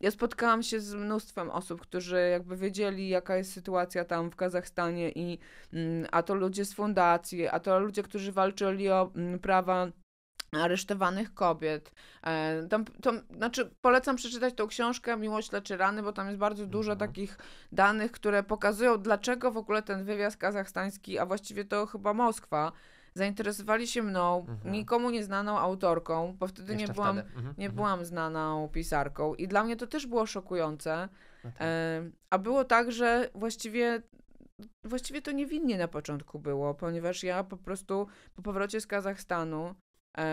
[SPEAKER 1] Ja spotkałam się z mnóstwem osób, którzy jakby wiedzieli, jaka jest sytuacja tam w Kazachstanie, i mm, a to ludzie z fundacji, a to ludzie, którzy walczyli o mm, prawa aresztowanych kobiet. Tam, tam, znaczy, polecam przeczytać tą książkę Miłość leczy rany, bo tam jest bardzo dużo mhm. takich danych, które pokazują, dlaczego w ogóle ten wywiad kazachstański, a właściwie to chyba Moskwa, zainteresowali się mną, mhm. nikomu nieznaną autorką, bo wtedy Jeszcze nie byłam, mhm. nie mhm. byłam znaną pisarką i dla mnie to też było szokujące. No tak. e, a było tak, że właściwie właściwie to niewinnie na początku było, ponieważ ja po prostu po powrocie z Kazachstanu e,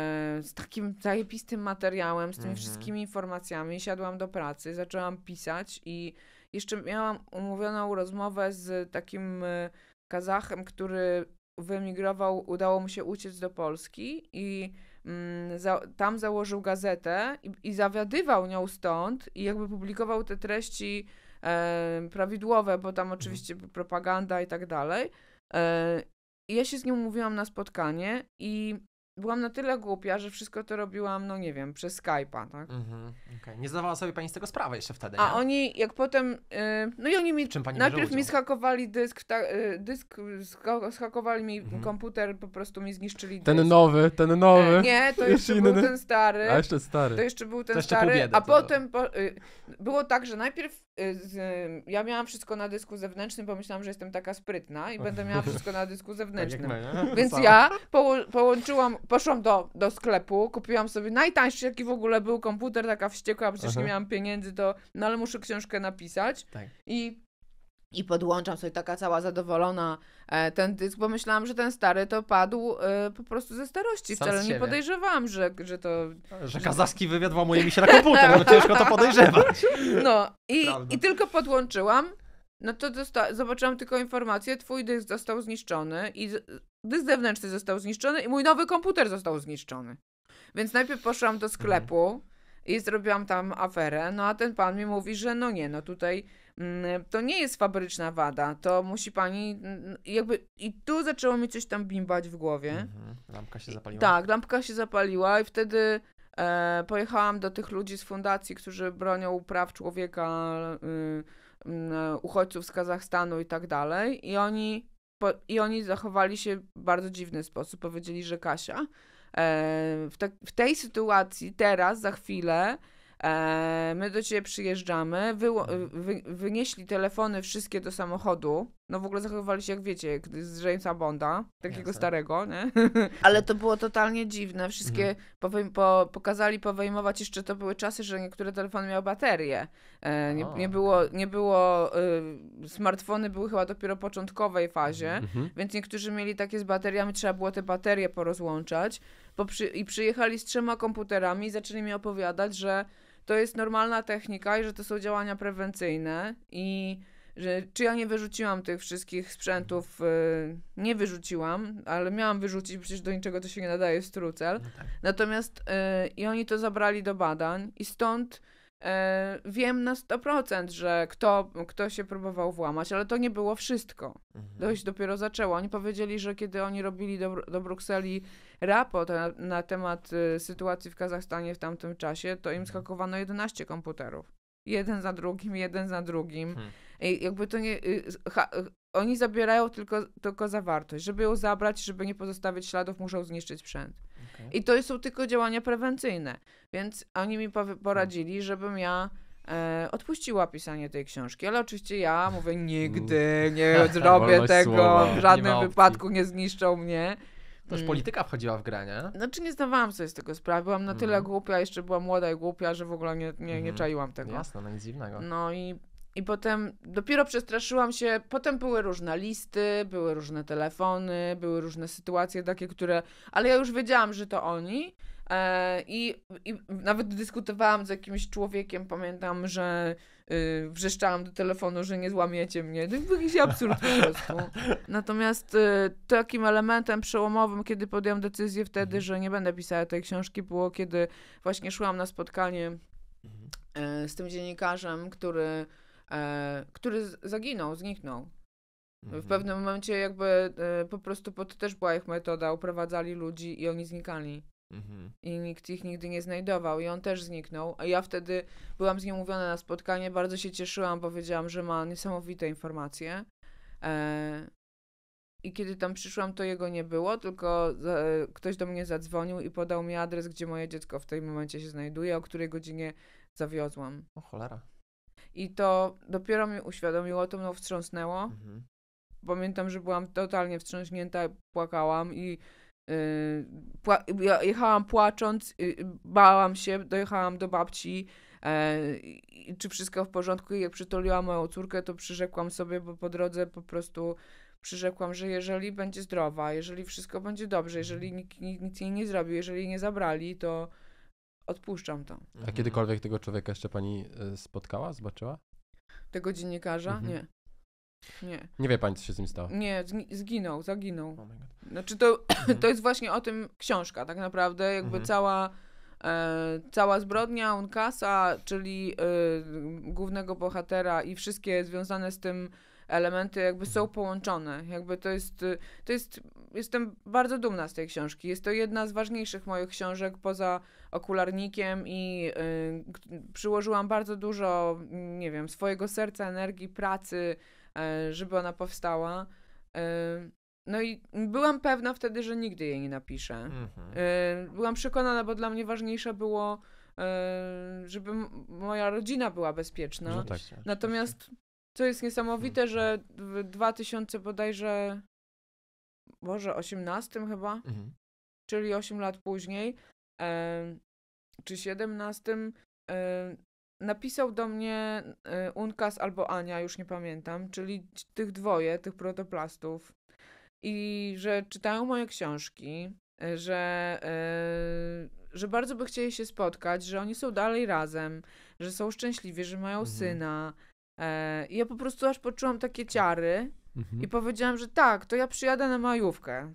[SPEAKER 1] z takim zajebistym materiałem, z tymi mhm. wszystkimi informacjami siadłam do pracy, zaczęłam pisać i jeszcze miałam umówioną rozmowę z takim e, Kazachem, który wyemigrował, udało mu się uciec do Polski i mm, za, tam założył gazetę i, i, zawiadywał nią stąd i jakby publikował te treści e, prawidłowe, bo tam mhm. oczywiście propaganda i tak dalej. E, ja się z nim mówiłam na spotkanie i byłam na tyle głupia, że wszystko to robiłam, no nie wiem, przez Skype'a, tak? Mhm,
[SPEAKER 2] okay. Nie zdawała sobie
[SPEAKER 1] pani z tego sprawy jeszcze wtedy, nie? A oni, jak potem, yy, no i oni mi, najpierw mi zhakowali dysk, ta, yy, dysk zhakowali mi mhm. komputer, po prostu mi zniszczyli dysk.
[SPEAKER 3] Ten nowy, ten nowy. Yy, nie, to jeszcze inny. był ten stary. A jeszcze stary. To jeszcze był ten stary, biedy, a
[SPEAKER 1] potem po, y, było tak, że najpierw y, y, ja miałam wszystko na dysku zewnętrznym, pomyślałam, że jestem taka sprytna i będę miała wszystko na dysku tak zewnętrznym. Więc ja poło połączyłam poszłam do, do sklepu, kupiłam sobie najtańszy, jaki w ogóle był komputer, taka wściekła, przecież Aha. nie miałam pieniędzy, to no ale muszę książkę napisać. Tak. I i podłączam sobie taka cała zadowolona e, ten dysk, bo myślałam, że ten stary to padł e, po prostu ze starości. Sam Wcale nie podejrzewałam, że, że to. Że kazachski
[SPEAKER 2] wywiad moje mi się na komputer, no ciężko to podejrzewać. No i, i
[SPEAKER 1] tylko podłączyłam. No to zobaczyłam tylko informację, twój dysk został zniszczony i Dysk zewnętrzny został zniszczony i mój nowy komputer został zniszczony. Więc najpierw poszłam do sklepu i zrobiłam tam aferę, no a ten pan mi mówi, że no nie, no tutaj mm, to nie jest fabryczna wada, to musi pani mm, jakby i tu zaczęło mi coś tam bimbać w głowie. Mhm.
[SPEAKER 2] Lampka się zapaliła. I, tak,
[SPEAKER 1] lampka się zapaliła i wtedy e, pojechałam do tych ludzi z fundacji, którzy bronią praw człowieka, y, y, uchodźców z Kazachstanu i tak dalej i oni i oni zachowali się w bardzo dziwny sposób. Powiedzieli, że Kasia e, w, te, tak, w tej sytuacji teraz, za chwilę, E, my do ciebie przyjeżdżamy, wyło- mhm. wy- wynieśli telefony wszystkie do samochodu. No w ogóle zachowywali się jak wiecie, z Jamesa Bonda, takiego Jasne. starego, nie? Ale to było totalnie dziwne. Wszystkie mhm. powiem, po, pokazali powejmować, jeszcze to były czasy, że niektóre telefony miały baterie. E, nie, nie było, nie było y, smartfony były chyba dopiero początkowej fazie, mhm, mhm. więc niektórzy mieli takie z bateriami, trzeba było te baterie porozłączać. Przy- I przyjechali z trzema komputerami i zaczęli mi opowiadać, że to jest normalna technika i że to są działania prewencyjne i że czy ja nie wyrzuciłam tych wszystkich sprzętów, yy, nie wyrzuciłam, ale miałam wyrzucić, przecież do niczego to się nie nadaje, jest trucel. No tak. Natomiast yy, i oni to zabrali do badań i stąd E, wiem na 100%, że kto, kto się próbował włamać, ale to nie było wszystko. Mhm. Dość dopiero zaczęło. Oni powiedzieli, że kiedy oni robili do, do Brukseli raport na, na temat y, sytuacji w Kazachstanie w tamtym czasie, to im mhm. schakowano 11 komputerów. Jeden za drugim, jeden za drugim. Hmm. I jakby to nie. Y, ha, y, oni zabierają tylko, tylko zawartość. Żeby ją zabrać, żeby nie pozostawić śladów, muszą zniszczyć sprzęt. Okay. I to są tylko działania prewencyjne. Więc oni mi poradzili, no. żebym ja e, odpuściła pisanie tej książki, ale oczywiście ja mówię mm. nigdy, nie zrobię tego, słowa. w żadnym nie wypadku nie zniszczą mnie. To już mm. polityka
[SPEAKER 2] wchodziła w grę, nie?
[SPEAKER 1] Znaczy nie zdawałam sobie z tego sprawy, byłam na tyle mhm. głupia, jeszcze byłam młoda i głupia, że w ogóle nie, nie, nie mhm. czaiłam tego. Jasne, no nic dziwnego. No i i potem dopiero przestraszyłam się. Potem były różne listy, były różne telefony, były różne sytuacje takie, które. Ale ja już wiedziałam, że to oni. E, I, I, nawet dyskutowałam z jakimś człowiekiem, pamiętam, że yy, wrzeszczałam do telefonu, że nie złamiecie mnie. To był jakiś absurd po prostu. Natomiast y, takim elementem przełomowym, kiedy podjęłam decyzję wtedy, mhm. że nie będę pisała tej książki, było kiedy właśnie szłam na spotkanie mhm. e, z tym dziennikarzem, który E, który zaginął, zniknął. W mhm. pewnym momencie jakby e, po prostu, bo to też była ich metoda, uprowadzali ludzi i oni znikali. Mhm. I nikt ich nigdy nie znajdował, i on też zniknął. A ja wtedy byłam z nim mówiona na spotkanie, bardzo się cieszyłam, powiedziałam, że ma niesamowite informacje. E... I kiedy tam przyszłam, to jego nie było, tylko e... ktoś do mnie zadzwonił i podał mi adres, gdzie moje dziecko w tym momencie się znajduje, o której godzinie zawiozłam. O cholera. I to dopiero mi uświadomiło, to mnie wstrząsnęło. Mhm. Pamiętam, że byłam totalnie wstrząśnięta, płakałam i yy, pła jechałam płacząc, yy, bałam się, dojechałam do babci, e, czy wszystko w porządku. I jak przytuliłam moją córkę, to przyrzekłam sobie, bo po drodze po prostu przyrzekłam, że jeżeli będzie zdrowa, jeżeli wszystko będzie dobrze, jeżeli mhm. nikt, nic jej nie zrobił, jeżeli nie zabrali, to odpuszczam to. A mhm.
[SPEAKER 3] kiedykolwiek tego człowieka jeszcze pani e, spotkała, zobaczyła?
[SPEAKER 1] Tego dziennikarza? Mhm. Nie. Nie. Nie wie pani, co się z nim stało. Nie, zginął, zaginął. Oh znaczy to, mhm. to jest właśnie o tym książka tak naprawdę, jakby mhm. cała e, cała zbrodnia Unkasa, czyli e, głównego bohatera i wszystkie związane z tym elementy jakby są mhm. połączone. Jakby to jest, to jest, jestem bardzo dumna z tej książki. Jest to jedna z ważniejszych moich książek poza okularnikiem i y, przyłożyłam bardzo dużo, nie wiem, swojego serca, energii, pracy, y, żeby ona powstała. Y, no i byłam pewna wtedy, że nigdy jej nie napiszę. Mhm. E, byłam przekonana, bo dla mnie ważniejsze było, żeby moja rodzina była bezpieczna. No tak, tak Natomiast co jest niesamowite, że mhm. w 2000 bodajże, Boże, 18 chyba, mhm. czyli 8 lat później, czy 17 napisał do mnie e, Unkas albo Ania, już nie pamiętam, czyli tych dwoje, tych protoplastów, i że czytają moje książki, e, że, e, że bardzo by chcieli się spotkać, że oni są dalej razem, że są szczęśliwi, że mają mhm. syna. I ja po prostu aż poczułam takie ciary mhm. i powiedziałam, że tak, to ja przyjadę na majówkę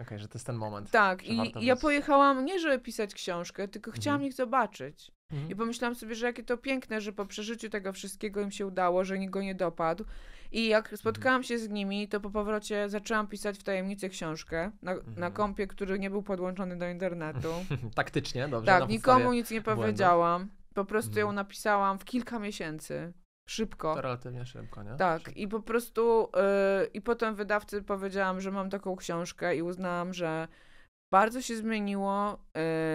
[SPEAKER 2] okay, że to jest ten moment.
[SPEAKER 1] Tak, i ja pojechałam nie, żeby pisać książkę, tylko mhm. chciałam ich zobaczyć. Mhm. I pomyślałam sobie, że jakie to piękne, że po przeżyciu tego wszystkiego im się udało, że nikt go nie dopadł. I jak mhm. spotkałam się z nimi, to po powrocie zaczęłam pisać w tajemnicy książkę na, mhm. na kompie, który nie był podłączony do internetu. Taktycznie, dobrze. Tak, nikomu nic nie powiedziałam. Błędów. Po prostu ją mhm. napisałam w kilka miesięcy szybko. To relatywnie szybko, nie? Tak, szybko. i po prostu yy, i potem wydawcy powiedziałam, że mam taką książkę i uznałam, że bardzo się zmieniło,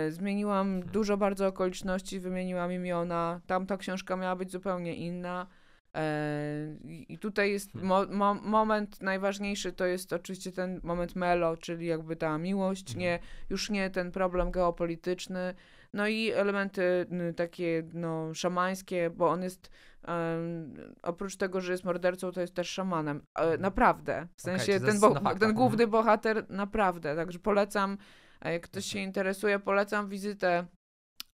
[SPEAKER 1] yy, zmieniłam hmm. dużo bardzo okoliczności, wymieniłam imiona, tamta książka miała być zupełnie inna. Y, I tutaj jest mhm. mo mo moment najważniejszy, to jest oczywiście ten moment Melo, czyli jakby ta miłość, mhm. nie, już nie ten problem geopolityczny, no i elementy takie no, szamańskie, bo on jest um, oprócz tego, że jest mordercą, to jest też szamanem. E, mhm. naprawdę. W sensie okay, ten, bo, ten mhm. główny bohater naprawdę. Także polecam, e, jak ktoś się interesuje, polecam wizytę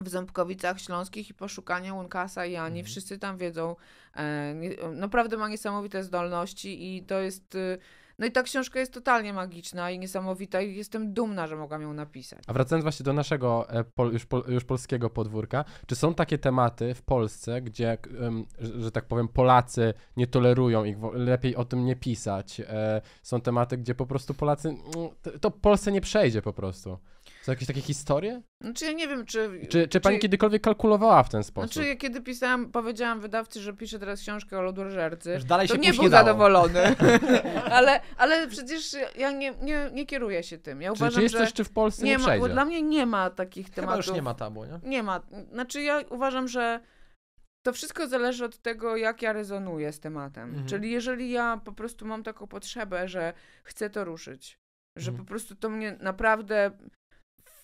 [SPEAKER 1] w Ząbkowicach Śląskich i poszukanie Łukasa i Ani. Mm. Wszyscy tam wiedzą. E, nie, e, naprawdę ma niesamowite zdolności i to jest... E, no i ta książka jest totalnie magiczna i niesamowita i jestem dumna, że mogłam ją napisać. A
[SPEAKER 3] wracając właśnie do naszego e, pol, już, pol, już, polskiego podwórka, czy są takie tematy w Polsce, gdzie, że, że tak powiem, Polacy nie tolerują ich, lepiej o tym nie pisać? E, są tematy, gdzie po prostu Polacy, mm, to Polsce nie przejdzie po prostu. Są jakieś takie historie?
[SPEAKER 1] Znaczy ja nie wiem, czy... Czy, czy pani czy,
[SPEAKER 3] kiedykolwiek kalkulowała w ten sposób? Znaczy
[SPEAKER 1] ja kiedy pisałam, powiedziałam wydawcy, że piszę teraz książkę o ludorżercy, Już dalej to się nie był nie zadowolony. ale, ale przecież ja nie, nie, nie kieruję się tym. Ja uważam, czy, czy jest że coś, czy w Polsce nie, nie ma, Bo dla mnie nie ma takich tematów. Chyba już nie ma tabu, nie? Nie ma. Znaczy ja uważam, że to wszystko zależy od tego, jak ja rezonuję z tematem. Mhm. Czyli jeżeli ja po prostu mam taką potrzebę, że chcę to ruszyć, że mhm. po prostu to mnie naprawdę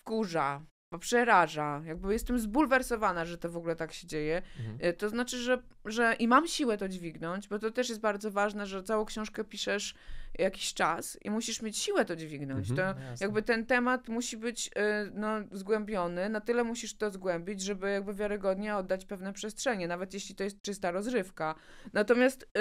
[SPEAKER 1] wkurza, przeraża, jakby jestem zbulwersowana, że to w ogóle tak się dzieje, mhm. Y, to znaczy, że, że i mam siłę to dźwignąć, bo to też jest bardzo ważne, że całą książkę piszesz jakiś czas i musisz mieć siłę to dźwignąć. Mhm, to no jasne. jakby ten temat musi być y, no, zgłębiony, na tyle musisz to zgłębić, żeby jakby wiarygodnie oddać pewne przestrzenie, nawet jeśli to jest czysta rozrywka. Natomiast y,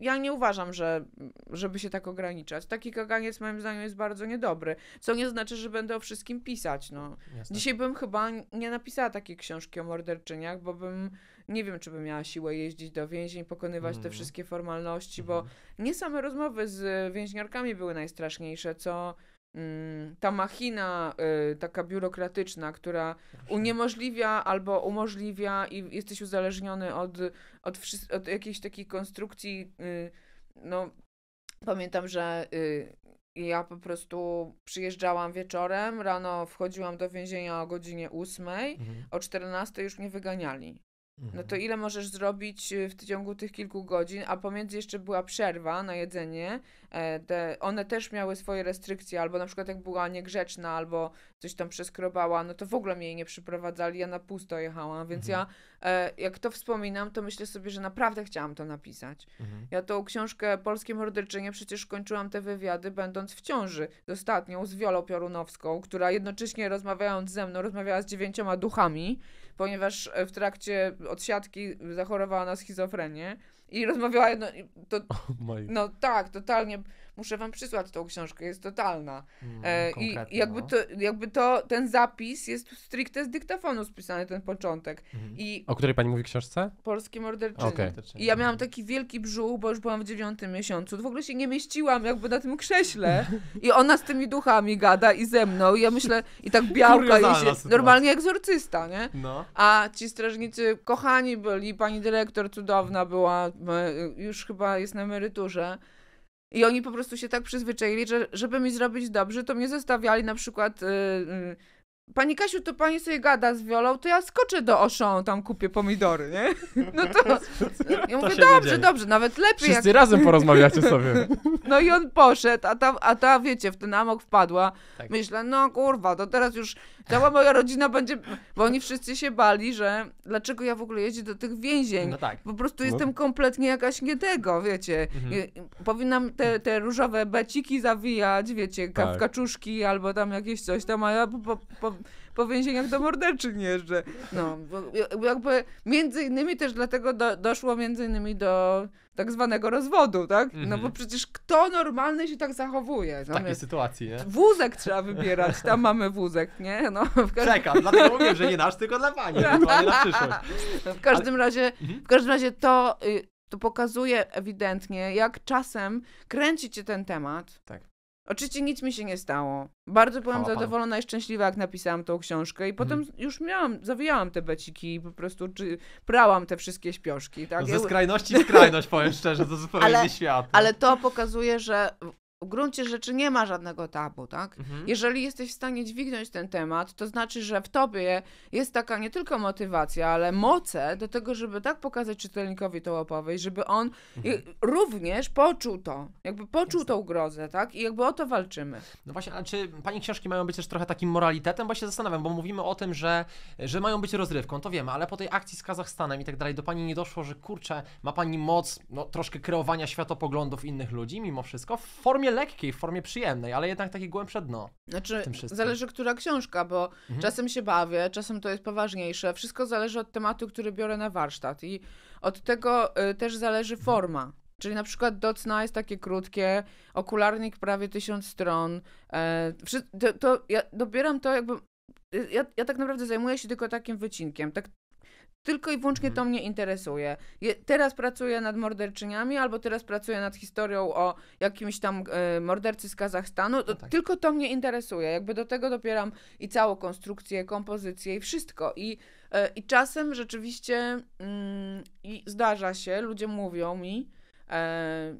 [SPEAKER 1] ja nie uważam, że żeby się tak ograniczać. Taki kaganiec moim zdaniem jest bardzo niedobry, co nie znaczy, że będę o wszystkim pisać. No. Dzisiaj bym chyba nie napisała takiej książki o morderczyniach, bo bym nie wiem, czy bym miała siłę jeździć do więzień, pokonywać mm. te mhm. wszystkie formalności, mm. bo mhm. nie same rozmowy z e, więźniarkami były najstraszniejsze, co mm, ta machina y, taka biurokratyczna, która uniemożliwia albo umożliwia i jesteś uzależniony od, od, od jakiejś takiej konstrukcji. Y, no, pamiętam, że y, ja po prostu przyjeżdżałam wieczorem, rano wchodziłam do więzienia o godzinie ósmej, mhm. o 14 już mnie wyganiali. No to mhm. ile możesz zrobić y, w ciągu tych kilku godzin, a pomiędzy jeszcze była przerwa na jedzenie. E, te, one też miały swoje restrykcje, albo na przykład jak była niegrzeczna, albo coś tam przeskrobała, no to w ogóle mnie jej nie przyprowadzali, ja na pusto jechałam, więc mhm. ja e, jak to wspominam, to myślę sobie, że naprawdę chciałam to napisać. Mhm. Ja tą książkę Polskie Morderczynie przecież kończyłam te wywiady będąc w ciąży z ostatnią, z Wiolą Piorunowską, która jednocześnie rozmawiając ze mną rozmawiała z dziewięcioma duchami, ponieważ e, w trakcie odsiadki zachorowała na schizofrenię i rozmawiała, no, to, oh no tak, totalnie, muszę wam przysłać tą książkę, jest totalna. Mm, e, I jakby, no. to, jakby to, ten zapis jest stricte z dyktafonu spisany, ten początek. Mm. I o
[SPEAKER 3] której pani mówi książce?
[SPEAKER 1] Polskie morderczyny. Okay. I ja miałam taki wielki brzuch, bo już byłam w dziewiątym miesiącu, to w ogóle się nie mieściłam jakby na tym krześle i ona z tymi duchami gada i ze mną i ja myślę, i tak białka i się, normalnie egzorcysta, nie? No. A ci strażnicy kochani byli, pani dyrektor cudowna była, E, już chyba jest na emeryturze. I oni po prostu się tak przyzwyczaili, że żeby mi zrobić dobrze, to mnie zostawiali na przykład. Yy, Pani Kasiu, to pani sobie gada z Wiolą, to ja skoczę do Oszą, tam kupię pomidory, nie? No to... Ja mówię, dobrze, dobrze, nawet lepiej. Wszyscy jak... razem porozmawiacie sobie. No i on poszedł, a ta, a ta wiecie, w ten amok wpadła. Tak. Myślę, no kurwa, to teraz już cała moja rodzina będzie... Bo oni wszyscy się bali, że dlaczego ja w ogóle jeździ do tych więzień? No tak. Po prostu no. jestem kompletnie jakaś nie tego, wiecie. Mhm. Powinnam te, te różowe beciki zawijać, wiecie, tak. kaczuszki albo tam jakieś coś tam, a ja po, po po więzieniach do morderczych nie jeżdżę. No, jakby między innymi też dlatego do, doszło między innymi do tak zwanego rozwodu, tak? No bo mhm. przecież kto normalny się tak zachowuje? No, w takiej
[SPEAKER 2] sytuacji, nie?
[SPEAKER 1] Wózek trzeba wybierać, tam mamy wózek, nie? No, Czekam, dlatego mówię, że nie nasz, tylko dla pani, nie na przyszłość. No, w każdym Ale... razie, mhm. w każdym razie to, y, to pokazuje ewidentnie, jak czasem kręci cię ten temat. Tak. Oczywiście nic mi się nie stało. Bardzo byłam Chwała zadowolona panu. i szczęśliwa, jak napisałam tą książkę i potem hmm. już miałam, zawijałam te beciki i po prostu czy, prałam te wszystkie śpioszki. Tak? No ze skrajności w skrajność,
[SPEAKER 2] powiem szczerze, to zupełnie ale, świat. Ale
[SPEAKER 1] to pokazuje, że w gruncie rzeczy nie ma żadnego tabu, tak? Mhm. Jeżeli jesteś w stanie dźwignąć ten temat, to znaczy, że w tobie jest taka nie tylko motywacja, ale moce do tego, żeby tak pokazać czytelnikowi tą opowieść, żeby on mhm. również poczuł to, jakby poczuł Jasne. tą grozę, tak? I jakby o to walczymy. No właśnie, a czy pani książki mają być też trochę
[SPEAKER 2] takim moralitetem? Bo się zastanawiam, bo mówimy o tym, że, że mają być rozrywką, to wiemy, ale po tej akcji z Kazachstanem i tak dalej, do pani nie doszło, że kurczę, ma pani moc, no troszkę kreowania światopoglądów innych ludzi mimo wszystko w formie lekkiej, w formie przyjemnej, ale jednak takie głębsze dno.
[SPEAKER 1] Znaczy, zależy, która książka, bo mhm. czasem się bawię, czasem to jest poważniejsze. Wszystko zależy od tematu, który biorę na warsztat i od tego y, też zależy mhm. forma. Mhm. Czyli na przykład Docna jest takie krótkie, okularnik prawie tysiąc stron. E, to, to ja dobieram to jakby y, ja, ja, tak naprawdę zajmuję się tylko takim wycinkiem. Tak tylko i wyłącznie to mhm. mnie interesuje. Je, teraz pracuję nad morderczyniami, albo teraz pracuję nad historią o jakimś tam y, mordercy z Kazachstanu. No tak. Tylko to mnie interesuje. Jakby do tego dopieram i całą konstrukcję, kompozycję i wszystko. I, y, i czasem rzeczywiście y, zdarza się, ludzie mówią mi, e,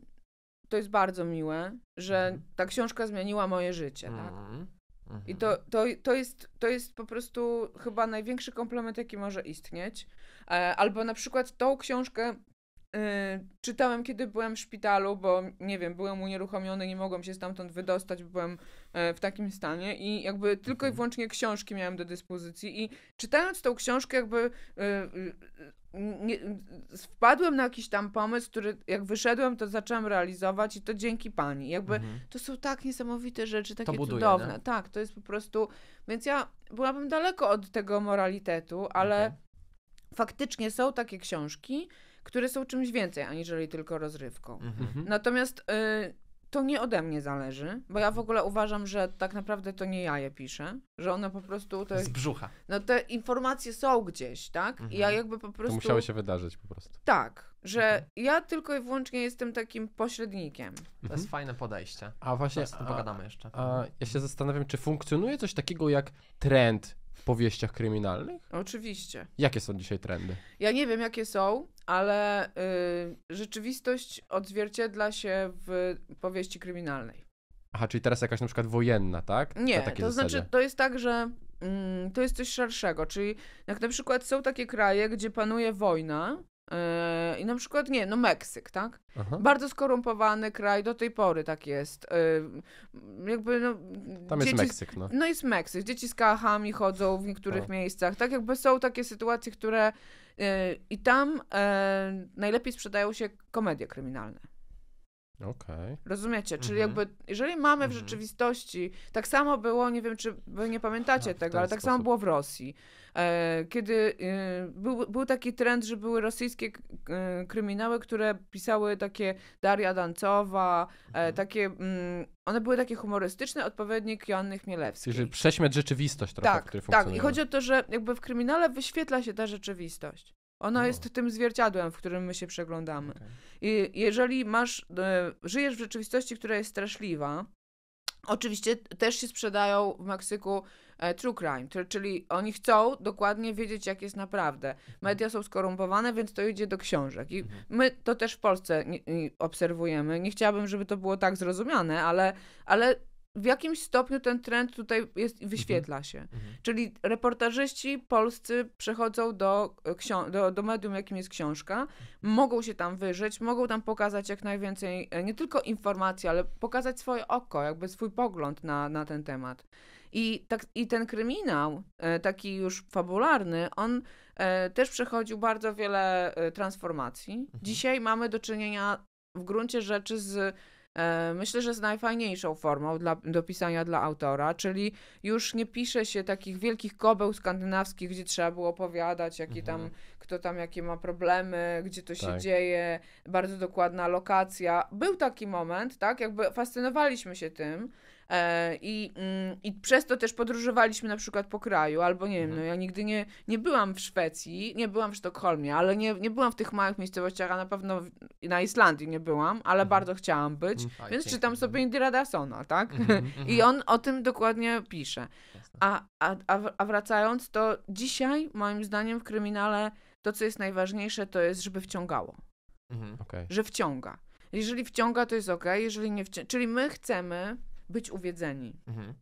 [SPEAKER 1] to jest bardzo miłe, że mhm. ta książka zmieniła moje życie. Tak? Mhm. I to, to, to, jest, to jest po prostu chyba największy komplement, jaki może istnieć, E, albo na przykład tą książkę y, czytałem, kiedy byłem w szpitalu, bo nie wiem, byłem unieruchomiony, nie mogłem się stamtąd wydostać, byłem e, w takim stanie i jakby tylko i mhm. wyłącznie książki miałem do dyspozycji i czytając tą książkę jakby y, y, nie, wpadłem na jakiś tam pomysł, który jak wyszedłem, to zacząłem realizować i to dzięki pani. Jakby mhm. to są tak niesamowite rzeczy, takie buduje, cudowne. Nie? Tak, to jest po prostu, więc ja byłabym daleko od tego moralitetu, ale okay faktycznie są takie książki, które są czymś więcej, aniżeli tylko rozrywką. Mhm. mhm. Natomiast y, to nie ode mnie zależy, bo ja w ogóle uważam, że tak naprawdę to nie ja je piszę, że one po prostu... Z brzucha. No te informacje są gdzieś, tak? Mhm. I ja mhm. jakby po prostu... To musiało się wydarzyć po prostu. Tak, że mhm. ja tylko i wyłącznie jestem takim pośrednikiem. To jest
[SPEAKER 2] mhm. fajne podejście. A właśnie... Teraz tym pogadamy jeszcze.
[SPEAKER 3] A, ja się zastanawiam, czy funkcjonuje coś takiego jak trend powieściach kryminalnych? Oczywiście. Jakie są dzisiaj trendy?
[SPEAKER 1] Ja nie wiem, jakie są, ale y, rzeczywistość odzwierciedla się w powieści kryminalnej.
[SPEAKER 3] Aha, czyli teraz jakaś na przykład wojenna, tak? Nie, to zasadzie. znaczy
[SPEAKER 1] to jest tak, że mm, to jest coś szerszego, czyli jak na przykład są takie kraje, gdzie panuje wojna, Yy, I na przykład, nie, no Meksyk, tak? Aha. Bardzo skorumpowany kraj, do tej pory tak jest. Yy, jakby, no, Tam dzieci, jest Meksyk, no. No jest Meksyk. Dzieci z kachami chodzą w niektórych miejscach. Tak jakby są takie sytuacje, które... Yy, I tam najlepiej sprzedają się komedie kryminalne. Okay. Rozumiecie? Czyli mhm. jakby, jeżeli mamy mhm. w rzeczywistości, tak samo było, nie wiem, czy wy nie pamiętacie tak, tego, ale tak sposób. samo było w Rosji. E, kiedy y, był, był taki trend, że były rosyjskie y, kryminały, które pisały takie Daria Dancowa, e, mhm. takie, mm, one były takie humorystyczne, odpowiednik Joanny Chmielewskiej. Czyli prześmiać rzeczywistość trochę, tak, w której Tak, i chodzi o to, że jakby w kryminale wyświetla się ta rzeczywistość. Ona no. jest tym zwierciadłem, w którym my się przeglądamy. Okay. I jeżeli masz, e, żyjesz w rzeczywistości, która jest straszliwa, oczywiście też się sprzedają w Meksyku e, true crime, czyli oni chcą dokładnie wiedzieć, jak jest naprawdę. Mhm. Media są skorumpowane, więc to idzie do książek. I mhm. my to też w Polsce obserwujemy. Nie chciałabym, żeby to było tak zrozumiane, ale, ale w jakimś stopniu ten trend tutaj jest, mhm. wyświetla się. Mhm. Czyli reportażyści polscy przechodzą do, e, do, do medium, jakim jest książka, mogą się tam wyżyć, mogą tam pokazać jak najwięcej, e, nie tylko informacji, ale pokazać swoje oko, jakby swój pogląd na, na ten temat. I, tak, I ten kryminał, e, taki już fabularny, on też przechodził bardzo wiele transformacji. Mhm. Dzisiaj mamy do czynienia w gruncie rzeczy z E, myślę, że jest najfajniejszą formą dla, do pisania dla autora, czyli już nie pisze się takich wielkich kobeł skandynawskich, gdzie trzeba było opowiadać, jaki mhm. tam, kto tam jakie ma problemy, gdzie to tak. się dzieje, bardzo dokładna lokacja. Był taki moment, tak, jakby fascynowaliśmy się tym, E, I, mm, I przez to też podróżowaliśmy na przykład po kraju, albo nie wiem, mhm. no ja nigdy nie, nie byłam w Szwecji, nie byłam w Sztokholmie, ale nie, nie byłam w tych małych miejscowościach, a na pewno na Islandii nie byłam, ale mhm. bardzo chciałam być, mhm. więc czytam sobie Indira Dasona, tak? Mhm. I mhm. on o tym dokładnie pisze. A, a, a wracając, to dzisiaj moim zdaniem w kryminale to, co jest najważniejsze, to jest, żeby wciągało.
[SPEAKER 4] Mhm. Okay.
[SPEAKER 3] Że
[SPEAKER 1] wciąga. Jeżeli wciąga, to jest ok, jeżeli nie wciąga. Czyli my chcemy być uwiedzeni.
[SPEAKER 3] Mhm.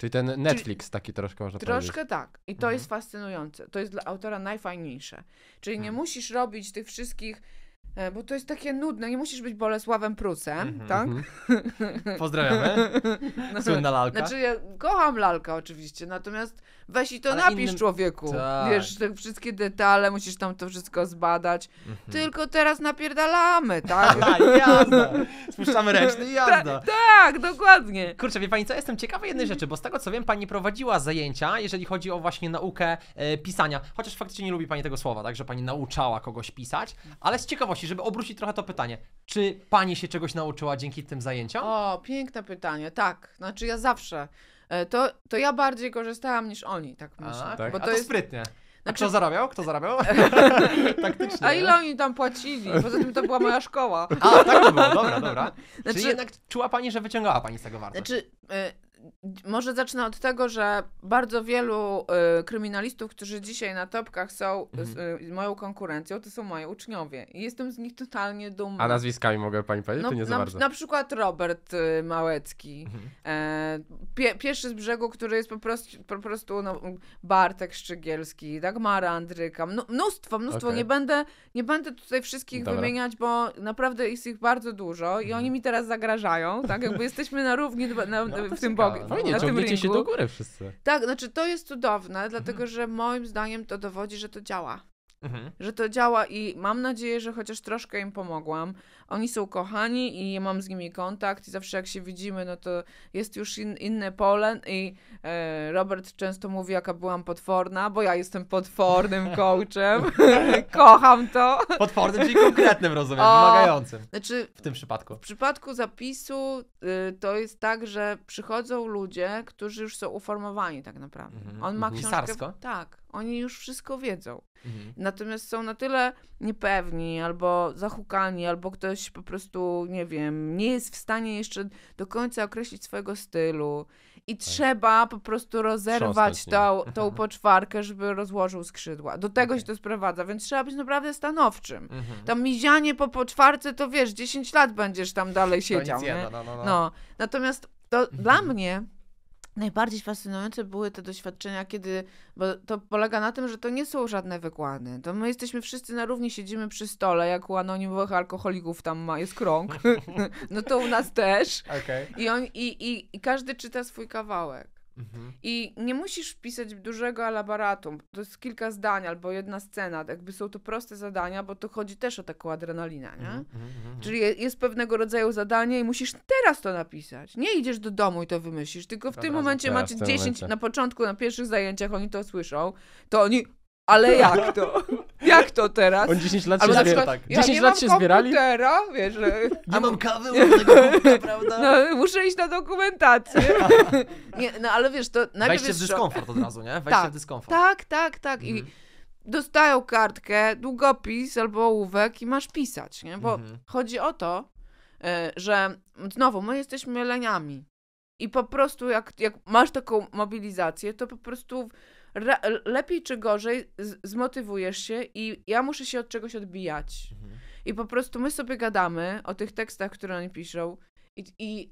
[SPEAKER 3] Czyli ten Netflix Czyli taki troszkę można Troszkę powiedzieć.
[SPEAKER 1] tak. I to mhm. jest fascynujące. To jest dla autora najfajniejsze. Czyli mhm. nie musisz robić tych wszystkich e, bo to jest takie nudne, nie musisz być Bolesławem Prusem, mhm. tak? Mm Pozdrawiamy. No, Słynna lalka. Znaczy ja kocham lalkę oczywiście, natomiast weź i to Ale napisz innym... człowieku. Tak. Wiesz, te wszystkie detale, musisz tam to wszystko zbadać. Mhm. Tylko teraz napierdalamy, tak? tak jazda! Spuszczamy
[SPEAKER 2] ręczny i jazda. Ta, tak, dokładnie. Kurczę, wie pani co, jestem ciekawa jednej rzeczy, bo z tego co wiem, pani prowadziła zajęcia, jeżeli chodzi o właśnie naukę e, pisania, chociaż faktycznie nie lubi pani tego słowa, tak, że pani nauczała kogoś pisać, ale z ciekawości, żeby obrócić trochę to pytanie, czy pani się czegoś nauczyła dzięki
[SPEAKER 1] tym zajęciom? O, piękne pytanie, tak. Znaczy ja zawsze E, to, to ja bardziej korzystałam niż oni, tak myślę. A, tak? Bo to, to jest sprytnie. Znaczy... Kto zarabiał? Kto zarabiał? Taktycznie. A ile oni tam płacili? Poza tym to była moja szkoła. A, tak to było, dobra, dobra. Znaczy... Czyli jednak
[SPEAKER 2] czuła pani, że wyciągała pani z tego wartość.
[SPEAKER 1] Znaczy, e, może zacznę od tego, że bardzo wielu y, kryminalistów, którzy dzisiaj na topkach są mhm. y, moją konkurencją, to są moi uczniowie. I jestem z nich totalnie dumna. A nazwiskami
[SPEAKER 3] mogę pani powiedzieć? No, nie za na, bardzo. Na
[SPEAKER 1] przykład Robert y, Małecki. Mhm. E, pie, z brzegu, który jest po prostu, po prostu no, Bartek Szczygielski, Dagmara Andryka. mnóstwo, mnóstwo. Okay. Nie, będę, nie będę tutaj wszystkich Dobra. wymieniać, bo naprawdę jest ich bardzo dużo i mhm. oni mi teraz zagrażają. Tak jakby jesteśmy na równi na, na, no, w tym boju drogę. Fajnie, na ciągniecie się do góry wszyscy. Tak, znaczy to jest cudowne, mhm. dlatego mhm. że moim zdaniem to dowodzi, że to działa. Mhm. Że to działa i mam nadzieję, że chociaż troszkę im pomogłam. Oni są kochani i mam z nimi kontakt i zawsze jak się widzimy, no to jest już in, inne pole i e, Robert często mówi, jaka byłam potworna, bo ja jestem potwornym coachem. Kocham to. Potwornym, czyli konkretnym, rozumiem, o, wymagającym. Znaczy, w tym przypadku. W przypadku zapisu y, to jest tak, że przychodzą ludzie, którzy już są uformowani tak naprawdę. Mm -hmm. On ma mhm. książkę... Sarsko? Tak. Oni już wszystko wiedzą. Mhm. Natomiast są na tyle niepewni, albo zahukani, albo ktoś po prostu, nie wiem, nie jest w stanie jeszcze do końca określić swojego stylu. I tak. trzeba po prostu rozerwać tą, tą poczwarkę, żeby rozłożył skrzydła. Do tego okay. się to sprowadza, więc trzeba być naprawdę stanowczym. Mhm. Tam mizianie po poczwarce, to wiesz, 10 lat będziesz tam dalej siedział. Nie? No, no, no. no. Natomiast to mhm. dla mnie Najbardziej fascynujące były te doświadczenia, kiedy, bo to polega na tym, że to nie są żadne wykłady. To my jesteśmy wszyscy na równi, siedzimy przy stole, jak u anonimowych alkoholików tam ma, jest krąg. no to u nas też. Okay. I, on, i, i, I każdy czyta swój kawałek. Mhm. I nie musisz pisać dużego alabaratu. To jest kilka zdań albo jedna scena. Jakby są to proste zadania, bo to chodzi też o taką adrenalinę, nie? Mhm, mhm, Czyli jest pewnego rodzaju zadanie i musisz teraz to napisać. Nie idziesz do domu i to wymyślisz, tylko w tym momencie tak, macie 10, momencie. na początku, na pierwszych zajęciach oni to słyszą, to oni, ale jak to? Jak to teraz? On 10 lat się, zbierali. tak. 10 ja lat się zbierali. Komputera, wiesz, nie mam kawy u tego kubka, prawda? No, muszę iść na dokumentację. nie, no ale wiesz, to najpierw Wejście w dyskomfort od
[SPEAKER 2] razu, nie? Wejście tak, w dyskomfort. Tak,
[SPEAKER 1] tak, tak. Mhm. I dostają kartkę, długopis albo ołówek i masz pisać, nie? Bo mhm. chodzi o to, e, że znowu, my jesteśmy leniami. I po prostu jak, jak masz taką mobilizację, to po prostu lepiej czy gorzej zmotywujesz się i ja muszę się od czegoś odbijać. Mhm. I po prostu my sobie gadamy o tych tekstach, które oni piszą i, i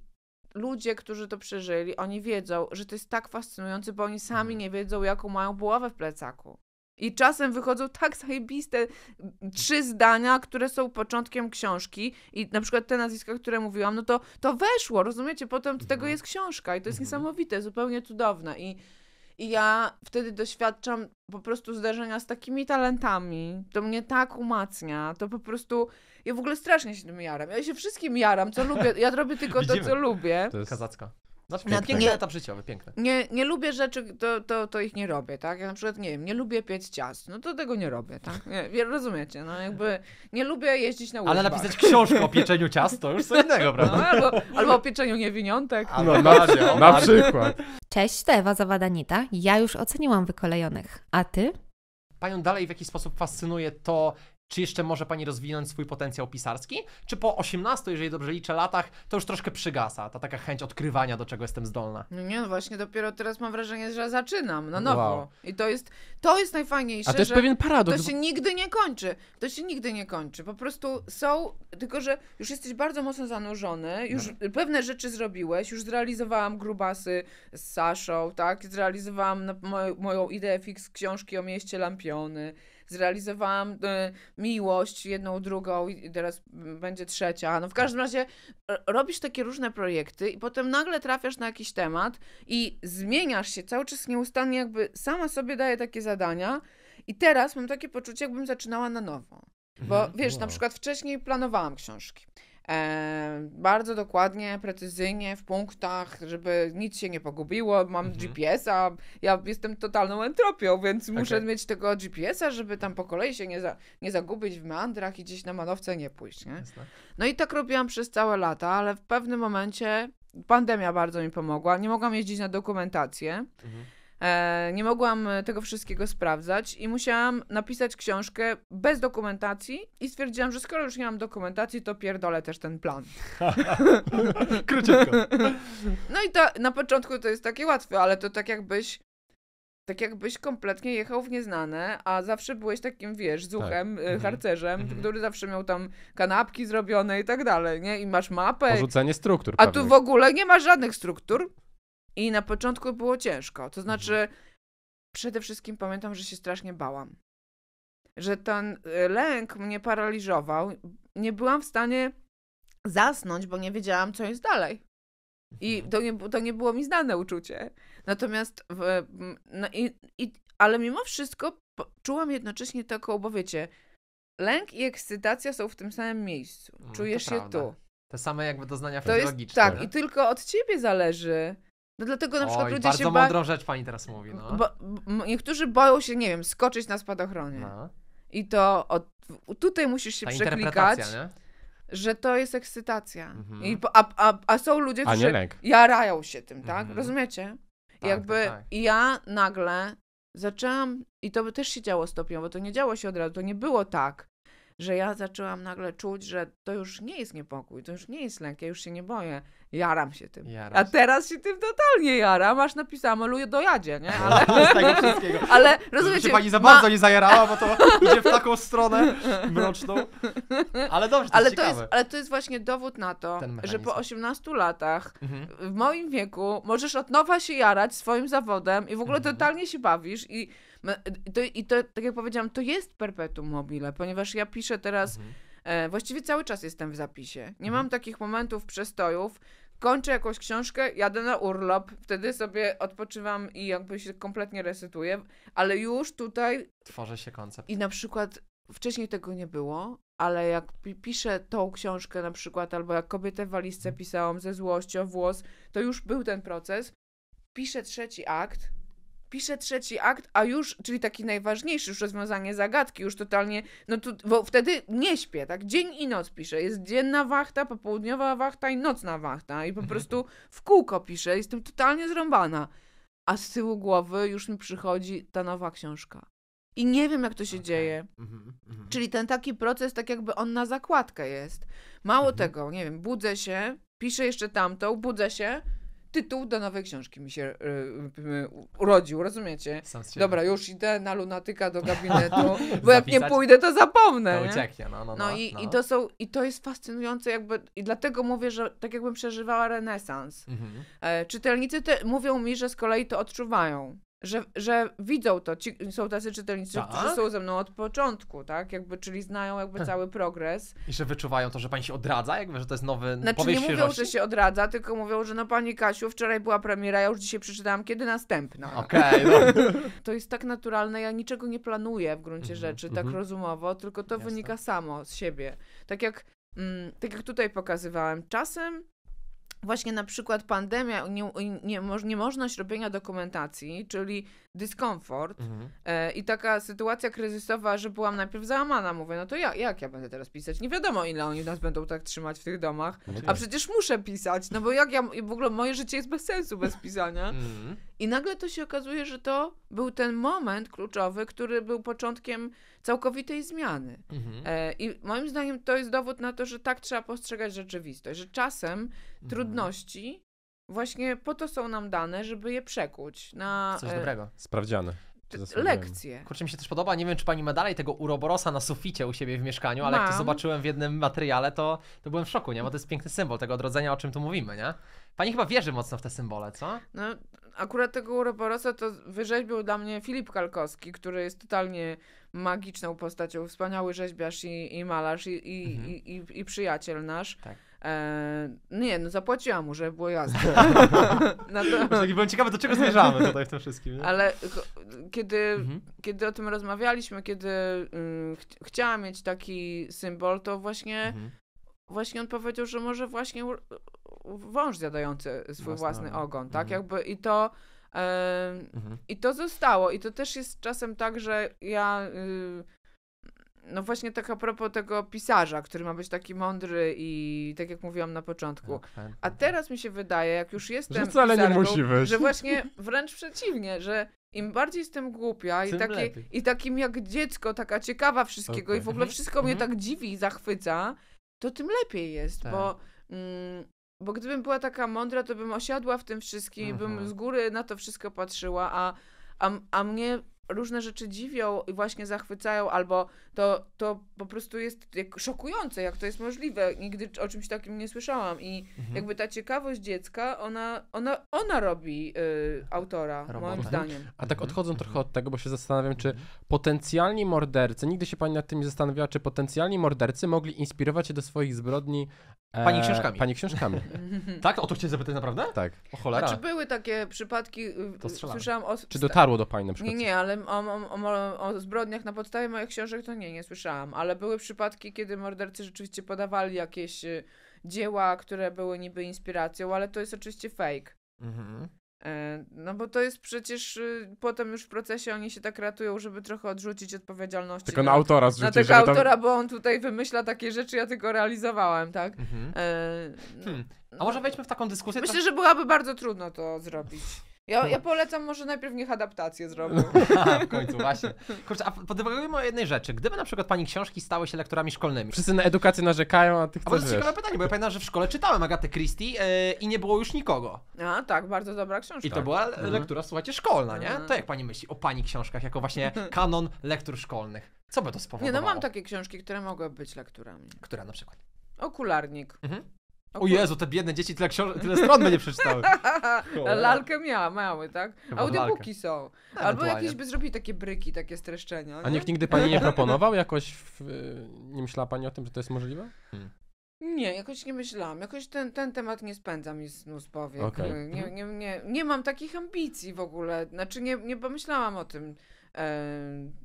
[SPEAKER 1] ludzie, którzy to przeżyli, oni wiedzą, że to jest tak fascynujące, bo oni sami mhm. nie wiedzą, jaką mają buławę w plecaku. I czasem wychodzą tak zajebiste mm, trzy zdania, które są początkiem książki i na przykład te nazwiska, które mówiłam, no to to weszło, rozumiecie? Potem do tego mhm. jest książka i to jest mhm. niesamowite, zupełnie cudowne i i ja wtedy doświadczam po prostu zdarzenia z takimi talentami. To mnie tak umacnia. To po prostu. Ja w ogóle strasznie się tym jaram. Ja się wszystkim jaram, co lubię. Ja robię tylko to, co lubię.
[SPEAKER 2] To jest kazacka. Znaczy, piękne. piękny etap życiowy, piękne.
[SPEAKER 1] Nie, nie lubię rzeczy, to, to, to, ich nie robię, tak? Ja na przykład, nie wiem, nie lubię piec ciast, no to tego nie robię, tak? Nie, rozumiecie, no jakby nie lubię jeździć na łyżwach. Ale napisać książkę o pieczeniu ciast to już co innego, no, prawda? No, albo, albo o pieczeniu niewiniątek. A, no, na, na przykład. Cześć, to Ewa Zawadanita.
[SPEAKER 2] Ja już oceniłam wykolejonych, a ty? Panią dalej w jakiś sposób fascynuje to, czy jeszcze może pani rozwinąć swój potencjał pisarski? Czy po 18, jeżeli dobrze liczę, latach, to już troszkę przygasa ta taka chęć odkrywania, do czego jestem zdolna?
[SPEAKER 1] No nie, no właśnie dopiero teraz mam wrażenie, że zaczynam na no nowo. Wow. I to jest, to jest najfajniejsze. A to jest pewien paradoks. To się nigdy nie kończy. To się nigdy nie kończy. Po prostu są, tylko że już jesteś bardzo mocno zanurzony, już no. pewne rzeczy zrobiłeś, już zrealizowałam grubasy z Saszą, tak? Zrealizowałam moją, moją ideę fix książki o mieście Lampiony zrealizowałam y, miłość jedną, drugą i teraz będzie trzecia. No w każdym razie e, robisz takie różne projekty i potem nagle trafiasz na jakiś temat i zmieniasz się cały czas nieustannie, jakby sama sobie daje takie zadania i teraz mam takie poczucie, jakbym zaczynała na nowo. Bo mhm. wiesz, wow. na przykład wcześniej planowałam książki bardzo dokładnie, precyzyjnie, w punktach, żeby nic się nie pogubiło. Mam mhm. GPS-a, ja jestem totalną entropią, więc okay. muszę mieć tego GPS-a, żeby tam po kolei się nie, za, nie zagubić w meandrach i gdzieś na manowce nie pójść. Nie? No i tak robiłam przez całe lata, ale w pewnym momencie pandemia bardzo mi pomogła. Nie mogłam jeździć na dokumentację. Mhm. E, nie mogłam e, tego wszystkiego sprawdzać i musiałam napisać książkę bez dokumentacji i stwierdziłam, że skoro już nie mam dokumentacji, to pierdolę też ten plan. Króciutko. No i to na początku to jest takie łatwe, ale to tak jakbyś tak jakbyś kompletnie jechał w nieznane, a zawsze byłeś takim, wiesz, tak. zuchem, tak. harcerzem, mm -hmm. który zawsze miał tam kanapki zrobione i tak dalej, nie? I masz mapę. Porzucenie
[SPEAKER 3] struktur. A tu w
[SPEAKER 1] ogóle nie masz żadnych struktur. I na początku było ciężko. To mhm. znaczy, przede wszystkim pamiętam, że się strasznie bałam. Że ten y, lęk mnie paraliżował. Nie byłam w stanie zasnąć, bo nie wiedziałam, co jest dalej. I mhm. to nie, to nie było mi znane uczucie. Natomiast, w, no i, i, ale mimo wszystko czułam jednocześnie taką, bo wiecie, lęk i ekscytacja są w tym samym miejscu. Mm, Czujesz się prawda. tu.
[SPEAKER 2] Te same jakby doznania to Jest, tak, i
[SPEAKER 1] tylko od ciebie zależy, no dlatego na przykład Oj, ludzie bardzo się. Bardzo mądrą
[SPEAKER 2] rzecz pani teraz mówi.
[SPEAKER 1] No. Bo, bo, niektórzy boją się, nie wiem, skoczyć na spadochronie. No. I to od, tutaj musisz się Ta przeklikać. Że to jest ekscytacja. Mhm. I, a, a, a są ludzie, którzy jarają się tym, tak? Mhm. Rozumiecie? Tak, Jakby tak, tak. ja nagle zaczęłam, i to by też się działo stopniowo, to nie działo się od razu, to nie było tak, że ja zaczęłam nagle czuć, że to już nie jest niepokój, to już nie jest lęk, ja już się nie boję. Jaram się tym. Jaram A teraz się tym totalnie jaram, aż napisałam, luję dojadzie, nie? No, ale, z tego wszystkiego. Ale rozumiecie... się pani za bardzo ma... nie zajarała, bo to idzie w taką stronę mroczną.
[SPEAKER 2] Ale dobrze, to ale jest to Jest, ale
[SPEAKER 1] to jest właśnie dowód na to, że po 18 latach, mhm. w moim wieku, możesz od nowa się jarać swoim zawodem i w ogóle mhm. totalnie się bawisz i to, I to, tak jak powiedziałam, to jest perpetuum mobile, ponieważ ja piszę teraz, mhm. e, właściwie cały czas jestem w zapisie. Nie mhm. mam takich momentów przestojów, kończę jakąś książkę, jadę na urlop, wtedy sobie odpoczywam i jakby się kompletnie resetuję, ale już tutaj. Tworzy się koncept. I na przykład wcześniej tego nie było, ale jak piszę tą książkę na przykład, albo jak kobietę w walizce mhm. pisałam ze złością, włos, to już był ten proces. Piszę trzeci akt, pisze trzeci akt, a już, czyli taki najważniejszy, już rozwiązanie zagadki, już totalnie, no to, bo wtedy nie śpię, tak? Dzień i noc piszę. Jest dzienna wachta, popołudniowa wachta i nocna wachta. I po mhm. prostu w kółko piszę. Jestem totalnie zrąbana. A z tyłu głowy już mi przychodzi ta nowa książka. I nie wiem, jak to się okay. dzieje. Mhm, mhm. Czyli ten taki proces, tak jakby on na zakładkę jest. Mało tego, nie wiem, budzę się, piszę jeszcze tamtą, budzę się, tytuł do nowej książki mi się e, urodził, rozumiecie? Dobra, już idę na lunatyka do gabinetu, bo jak nie pójdę, to zapomnę. To ucieknie, no, no, no. no, i, no. I, to są, I to jest fascynujące jakby, i dlatego mówię, że tak jakbym przeżywała renesans. Mhm. E, czytelnicy te, mówią mi, że z kolei to odczuwają że, że widzą to, ci, są tacy czytelnicy, tak? którzy są ze mną od początku, tak? Jakby, czyli znają jakby tak. cały progres.
[SPEAKER 2] I że wyczuwają to, że pani się odradza, jakby, że to jest nowy Znaczy nie świeżości? mówią, że
[SPEAKER 1] się odradza, tylko mówią, że no pani Kasiu, wczoraj była premiera, ja już dzisiaj przeczytałam, kiedy następna. Okej. Okay, no. to jest tak naturalne, ja niczego nie planuję w gruncie mm -hmm, rzeczy, mm -hmm. tak mhm. rozumowo, tylko to Jasne. wynika samo z siebie. Tak jak, mm, tak jak tutaj pokazywałem, czasem właśnie na przykład pandemia, nie, nie, niemożność robienia dokumentacji, czyli dyskomfort mhm. e, i taka sytuacja kryzysowa, że byłam najpierw załamana, mówię, no to ja, jak ja będę teraz pisać? Nie wiadomo, ile oni nas będą tak trzymać w tych domach, no a przecież muszę pisać, no bo jak ja, w ogóle moje życie jest bez sensu bez pisania. Mhm. I nagle to się okazuje, że to był ten moment kluczowy, który był początkiem całkowitej zmiany. Mhm. E, I moim zdaniem to jest dowód na to, że tak trzeba postrzegać rzeczywistość, że czasem mhm. trudności właśnie po to są nam dane, żeby je przekuć na... Coś e, dobrego.
[SPEAKER 2] Sprawdziane lekcje. Kurczę, mi się też podoba, nie wiem, czy pani ma dalej tego uroborosa na suficie u siebie w mieszkaniu, ale Mam. jak to zobaczyłem w jednym materiale, to, to byłem w szoku, nie? Bo to jest piękny symbol tego odrodzenia, o czym tu mówimy, nie? Pani chyba wierzy mocno w te symbole, co?
[SPEAKER 1] No, akurat tego uroborosa to wyrzeźbił dla mnie Filip Kalkowski, który jest totalnie magiczną postacią, wspaniały rzeźbiarz i, i malarz i, mhm. i, i, przyjaciel nasz. Tak. E, nie, no zapłaciłam mu, żeby było jasne. Natomiast... Byłem ciekawy, do czego zmierzamy tutaj w tym wszystkim. Nie? Ale kiedy, mhm. kiedy o tym rozmawialiśmy, kiedy mm, ch chciałam mieć taki symbol, to właśnie, mhm. właśnie on powiedział, że może właśnie wąż zjadający swój własny, własny ogon, tak? Mhm. Jakby i to i to zostało. I to też jest czasem tak, że ja. Y, no właśnie tak a propos tego pisarza, który ma być taki mądry i tak jak mówiłam na początku. Tak, tak, a tak. teraz mi się wydaje, jak już jestem że wcale pisarką, nie musi być. że właśnie wręcz przeciwnie, że im bardziej jestem głupia i, taki, i takim jak dziecko, taka ciekawa wszystkiego okay. i w ogóle wszystko mm -hmm. mnie tak dziwi i zachwyca, to tym lepiej jest, tak. bo mm, bo gdybym była taka mądra, to bym osiadła w tym wszystkim, mhm. bym z góry na to wszystko patrzyła, a, a, a mnie różne rzeczy dziwią i właśnie zachwycają, albo to, to po prostu jest jak szokujące, jak to jest możliwe. Nigdy o czymś takim nie słyszałam. I mhm. jakby ta ciekawość dziecka, ona, ona, ona robi y, autora, moim zdaniem. A
[SPEAKER 3] tak mhm. odchodzą trochę od mhm. tego, bo się zastanawiam, czy mhm. potencjalni mordercy, nigdy się pani nad tym nie zastanawiała, czy potencjalni mordercy mogli inspirować się do swoich zbrodni Pani e, książkami. Pani książkami.
[SPEAKER 2] tak? O to chciałeś zapytać naprawdę? Tak. O cholera. A czy
[SPEAKER 1] były takie przypadki, y, y, To słyszałam o... Czy dotarło do pani na przykład? Nie, nie, ale o, o, o, o zbrodniach na podstawie moich książek to nie, nie słyszałam. Ale były przypadki, kiedy mordercy rzeczywiście podawali jakieś y, dzieła, które były niby inspiracją, ale to jest oczywiście fake. Mhm. E, no bo to jest przecież y, potem już w procesie oni się tak ratują, żeby trochę odrzucić odpowiedzialność. Tylko na, na autora zrzucić. Na tego autora, bo on tutaj wymyśla takie rzeczy, ja tylko realizowałem, tak? Mhm. E... Hmm. No A może wejdźmy w taką dyskusję? Myślę, to... że byłaby bardzo trudno to zrobić. Ja, no. ja polecam, może najpierw niech adaptację zrobił. No. w końcu, właśnie.
[SPEAKER 2] Kurczę, a podywagujmy o jednej rzeczy. Gdyby na przykład pani książki stały się lekturami szkolnymi. Wszyscy na
[SPEAKER 3] edukację narzekają, a ty chcesz, A to jest ciekawe
[SPEAKER 2] pytanie, bo ja pamiętam, że w szkole czytałem Agatę Christie yy, i nie było już nikogo. A, tak, bardzo
[SPEAKER 1] dobra książka. I to była mhm.
[SPEAKER 2] lektura, słuchajcie, szkolna, nie? Mhm. To jak pani myśli o pani książkach, jako właśnie kanon lektur szkolnych? Co by to spowodowało? Nie, no mam
[SPEAKER 1] takie książki, które mogły być lekturami. Która na przykład? Okularnik.
[SPEAKER 2] Mhm. O, o Jezu, te biedne dzieci tyle, książ- tyle stron będzie przeczytały.
[SPEAKER 1] Lalkę miała, miały, tak? Chyba Audiobooki są. Tak, Albo jakieś by zrobili takie bryki, takie streszczenia. A niech nikt nigdy pani nie proponował
[SPEAKER 3] jakoś, w, y, nie myślała pani o tym, że to jest możliwe? Hmm.
[SPEAKER 1] Nie, jakoś nie myślałam. Jakoś ten, ten temat nie spędza mi snu z powiek. Nie, nie, nie, nie mam takich ambicji w ogóle. Znaczy, nie, nie pomyślałam o tym.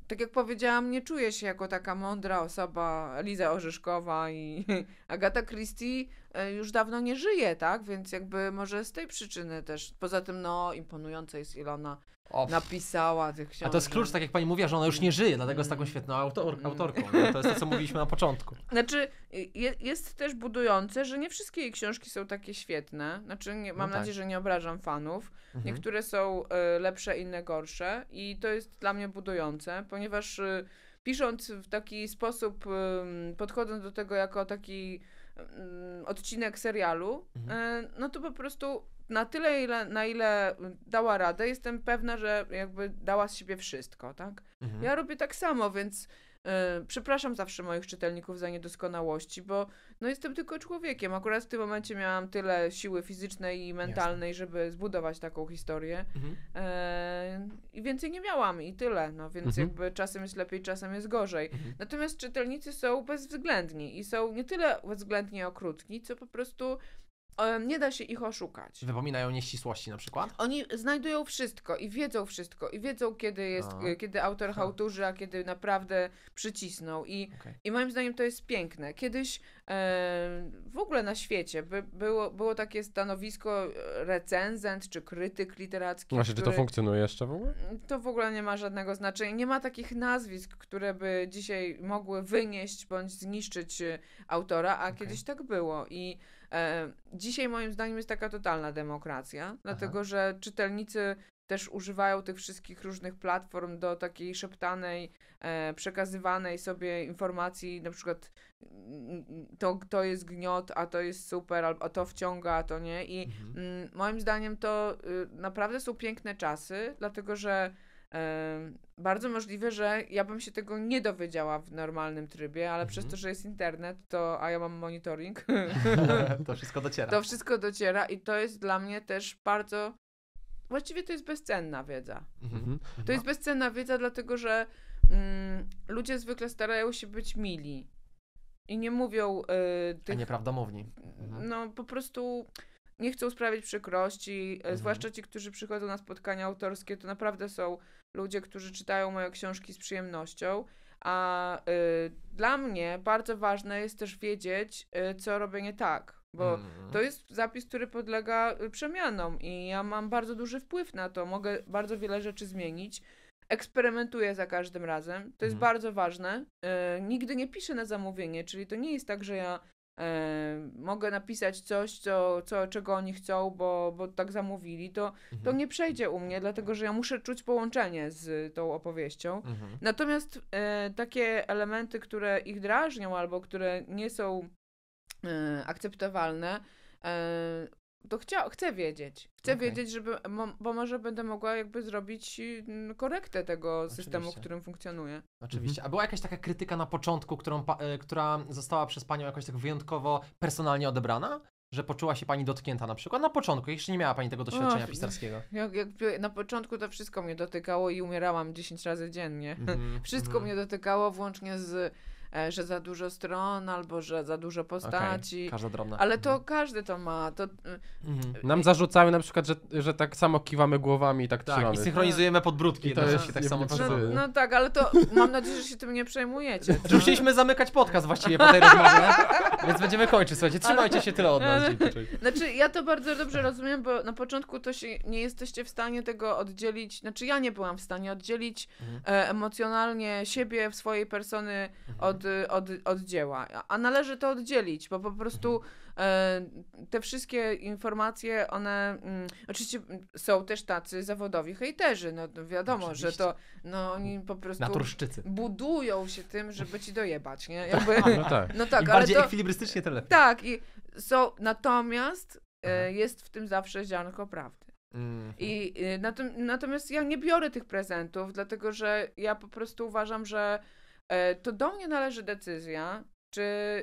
[SPEAKER 1] tak jak powiedziałam, nie czuję się jako taka mądra osoba Liza Orzeszkowa i Agata Christie E, już dawno nie żyje, tak? Więc jakby może z tej przyczyny też. Poza tym, no, imponujące jest Ilona. Of. napisała tych książek. A to jest klucz,
[SPEAKER 2] no. tak jak pani mówiła, że ona już nie żyje, dlatego mm. jest taką mm. świetną autor, mm. autorką. No, to jest to, co mówiliśmy na początku.
[SPEAKER 1] Znaczy, je, jest też budujące, że nie wszystkie jej książki są takie świetne. Znaczy, nie, mam no tak. nadzieję, że nie obrażam fanów. Mhm. Niektóre są y, lepsze, inne gorsze i to jest dla mnie budujące, ponieważ y, pisząc w taki sposób, y, podchodząc do tego jako taki Mm, odcinek serialu, mhm. e, no to po prostu na tyle, ile, na ile dała radę, jestem pewna, że jakby dała z siebie wszystko, tak? Mhm. Ja robię tak samo, więc E, przepraszam zawsze moich czytelników za niedoskonałości, bo no jestem tylko człowiekiem. Akurat w tym momencie miałam tyle siły fizycznej i mentalnej, Jasne. żeby zbudować taką historię. Mhm. E, I więcej nie miałam i tyle. No więc mhm. jakby czasem jest lepiej, czasem jest gorzej. Mhm. Natomiast czytelnicy są bezwzględni i są nie tyle bezwzględnie okrutni, co po prostu nie da się ich oszukać.
[SPEAKER 2] Wypominają nieścisłości na przykład?
[SPEAKER 1] Oni znajdują wszystko i wiedzą wszystko i wiedzą, kiedy jest, a. No. kiedy autor ha. hałturzy, a kiedy naprawdę przycisnął. I, okay. i moim zdaniem to jest piękne. Kiedyś e, w ogóle na świecie by, było, było takie stanowisko e, recenzent czy krytyk literacki. Właśnie, który, czy to
[SPEAKER 3] funkcjonuje jeszcze w ogóle?
[SPEAKER 1] Mm, to w ogóle nie ma żadnego znaczenia. Nie ma takich nazwisk, które by dzisiaj mogły wynieść bądź zniszczyć e, autora, a okay. kiedyś tak było. I E, dzisiaj moim zdaniem jest taka totalna demokracja, dlatego Aha. że czytelnicy też używają tych wszystkich różnych platform do takiej szeptanej, e, przekazywanej sobie informacji, na przykład mm, to, to jest gniot, a to jest super, a to wciąga, a to nie. I mhm. Mm, moim zdaniem to y, naprawdę są piękne czasy, dlatego że bardzo możliwe, że ja bym się tego nie dowiedziała w normalnym trybie, ale mhm. przez to, że jest internet, to a ja mam monitoring. to wszystko dociera. To wszystko dociera i to jest dla mnie też bardzo. Właściwie to jest bezcenna wiedza. Mhm. mhm. mhm. To jest bezcenna wiedza, dlatego że mm, ludzie zwykle starają się być mili i nie mówią. Y, tych... A
[SPEAKER 2] nieprawdomowni. Mhm.
[SPEAKER 1] No po prostu nie chcą sprawiać przykrości, y, mhm. zwłaszcza ci, którzy przychodzą na spotkania autorskie, to naprawdę są ludzie, którzy czytają moje książki z przyjemnością. A y, dla mnie bardzo ważne jest też wiedzieć, y, co robię nie tak, bo mm. to jest zapis, który podlega y, przemianom i ja mam bardzo duży wpływ na to. Mogę bardzo wiele rzeczy zmienić. Eksperymentuję za każdym razem. To jest mm. bardzo ważne. Y, nigdy nie piszę na zamówienie, czyli to nie jest tak, że ja mogę napisać coś, co, co, czego oni chcą, bo, bo tak zamówili, to, to mhm. nie przejdzie u mnie, dlatego że ja muszę czuć połączenie z tą opowieścią. Mhm. Natomiast e, takie elementy, które ich drażnią albo które nie są e, akceptowalne, e, to chcia, chcę wiedzieć. Chcę okay. wiedzieć, żeby, bo może będę mogła jakby zrobić mm, korektę tego Oczywiście. systemu, w którym funkcjonuje.
[SPEAKER 2] Oczywiście. Mhm. A była jakaś taka krytyka na początku, którą, e, która została przez panią jakoś tak wyjątkowo personalnie odebrana? że poczuła się pani dotknięta na przykład na początku, jeszcze nie miała pani tego doświadczenia pisarskiego.
[SPEAKER 1] Jak, na początku to wszystko mnie dotykało i umierałam 10 razy dziennie. Mm, wszystko mm. mnie dotykało, włącznie z E, że za dużo stron albo że za dużo postaci. Okay. Każda drobna. Ale to mhm. każdy to ma. To... Y,
[SPEAKER 2] mhm. Y, Nam y,
[SPEAKER 3] zarzucają na przykład, że, że tak samo kiwamy głowami i tak, tak trzymamy. I synchronizujemy podbródki to no, jest tak samo
[SPEAKER 2] no, no
[SPEAKER 1] tak, ale to mam nadzieję, że się tym nie przejmujecie. Znaczy, zamykać
[SPEAKER 2] podcast właściwie po tej rozmowie, więc będziemy kończyć. Słuchajcie, trzymajcie się tyle od nas.
[SPEAKER 1] Znaczy, ja to bardzo dobrze rozumiem, bo na początku to się nie jesteście w stanie tego oddzielić, znaczy ja nie byłam w stanie oddzielić mhm. e, emocjonalnie siebie, w swojej persony mhm. od od, od, dzieła. A należy to oddzielić, bo po prostu e, te wszystkie informacje, one mm, oczywiście są też tacy zawodowi hejterzy, no, no wiadomo, oczywiście. że to no oni po prostu budują się tym, żeby ci dojebać, nie? Jakby, A, no tak, no tak Im ale bardziej to, ekwilibrystycznie to lepiej. Tak, i są, so, natomiast e, mhm. jest w tym zawsze ziarnko prawdy. Mhm. I natomiast ja nie biorę tych prezentów, dlatego że ja po prostu uważam, że E, to do mnie należy decyzja, czy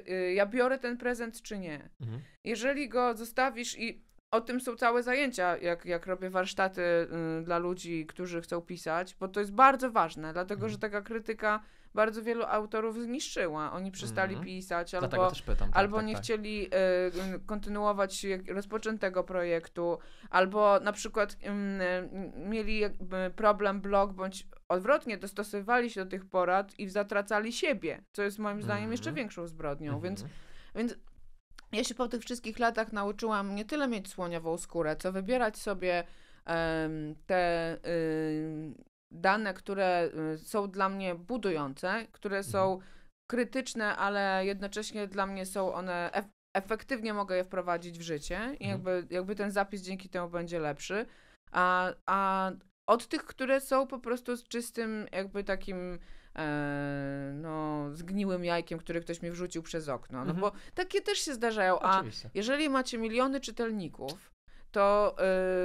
[SPEAKER 1] y, ja biorę ten prezent, czy nie. Mhm. Jeżeli go zostawisz i o tym są całe zajęcia, jak, jak robię warsztaty y, dla ludzi, którzy chcą pisać, bo to jest bardzo ważne, dlatego mhm. że taka krytyka bardzo wielu autorów zniszczyła. Oni przestali mm -hmm. pisać albo, pytam, tak, albo tak, nie tak. chcieli y, y kontynuować rozpoczętego projektu, albo na przykład y, mieli problem blog, bądź odwrotnie dostosowywali się do tych porad i zatracali siebie, co jest moim zdaniem mm -hmm. jeszcze większą zbrodnią. Mm -hmm. Więc, więc ja się po tych wszystkich latach nauczyłam nie tyle mieć słoniową skórę, co wybierać sobie te dane, które y, są dla mnie budujące, które mhm. są krytyczne, ale jednocześnie dla mnie są one, efektywnie mogę je wprowadzić w życie i mhm. jakby, jakby ten zapis dzięki temu będzie lepszy. A, a od tych, które są po prostu z czystym, jakby takim e, no, zgniłym jajkiem, który ktoś mi wrzucił przez okno. No mhm. bo takie też się zdarzają. A Oczywiście. jeżeli macie miliony czytelników, to.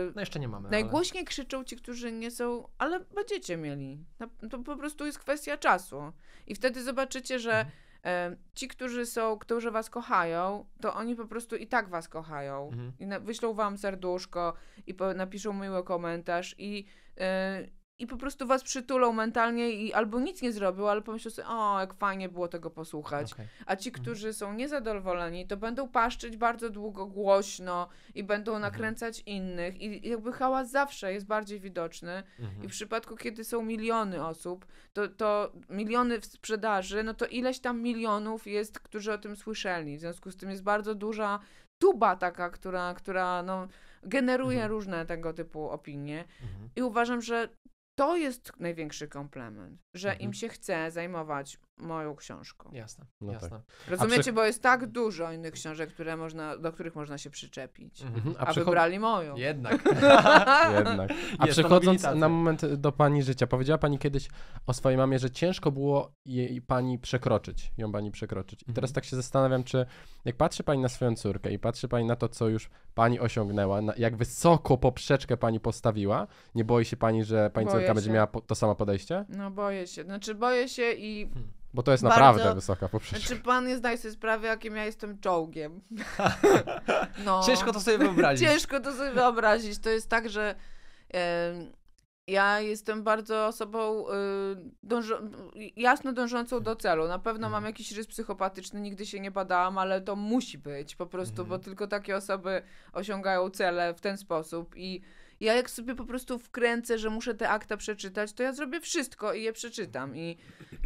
[SPEAKER 1] Yy, no jeszcze nie mamy. Najgłośniej ale... krzyczą ci, którzy nie są, ale będziecie mieli. To po prostu jest kwestia czasu. I wtedy zobaczycie, że. Mhm e, ci, którzy są, którzy was kochają, to oni po prostu i tak was kochają. Mhm. I na, wyślą wam serduszko i po, napiszą miły komentarz i, yy, i po prostu was przytulą mentalnie i albo nic nie zrobią, ale pomyślą sobie, o, jak fajnie było tego posłuchać. Okay. A ci, mhm. którzy są niezadowoleni, to będą paszczyć bardzo długo, głośno i będą mhm. nakręcać innych i jakby hałas zawsze jest bardziej widoczny mhm. i w przypadku, kiedy są miliony osób, to, to miliony w sprzedaży, no to ileś tam milionów jest, którzy o tym słyszeli. W związku z tym jest bardzo duża tuba taka, która, która no, generuje mhm. różne tego typu opinie. Mhm. I uważam, że to jest największy komplement, że mhm. im się chce zajmować moją książką. Jasne, no tak. jasne. Tak. Rozumiecie, przy... bo jest tak dużo innych książek, które można, do których można się przyczepić, mhm. mhm. a, a wybrali moją. Jednak. Jednak. A jest przechodząc na
[SPEAKER 3] moment y, do pani życia, powiedziała pani kiedyś o swojej mamie, że ciężko było jej pani przekroczyć, ją pani przekroczyć. I teraz mhm. tak się zastanawiam, czy jak patrzy pani na swoją córkę i patrzy pani na to, co już pani osiągnęła, na, jak wysoko poprzeczkę pani postawiła, nie boi się pani, że pani boję córka się. będzie miała po, to samo podejście?
[SPEAKER 1] No boję się. Znaczy boję się i hmm. Bo to jest Bardzo... naprawdę wysoka poprzeczka. Czy znaczy, pan nie zdaje sobie sprawy, jakim ja jestem czołgiem. no. Ciężko to sobie wyobrazić. Ciężko to sobie wyobrazić. To jest tak, że e, ja jestem bardzo osobą y, jasno dążącą do celu. Na pewno mam mhm. jakiś rys psychopatyczny, nigdy się nie badałam, ale to musi być po prostu, mhm. bo tylko takie osoby osiągają cele w ten sposób i ja jak sobie po prostu wkręcę, że muszę te akta przeczytać, to ja zrobię wszystko i je przeczytam. I,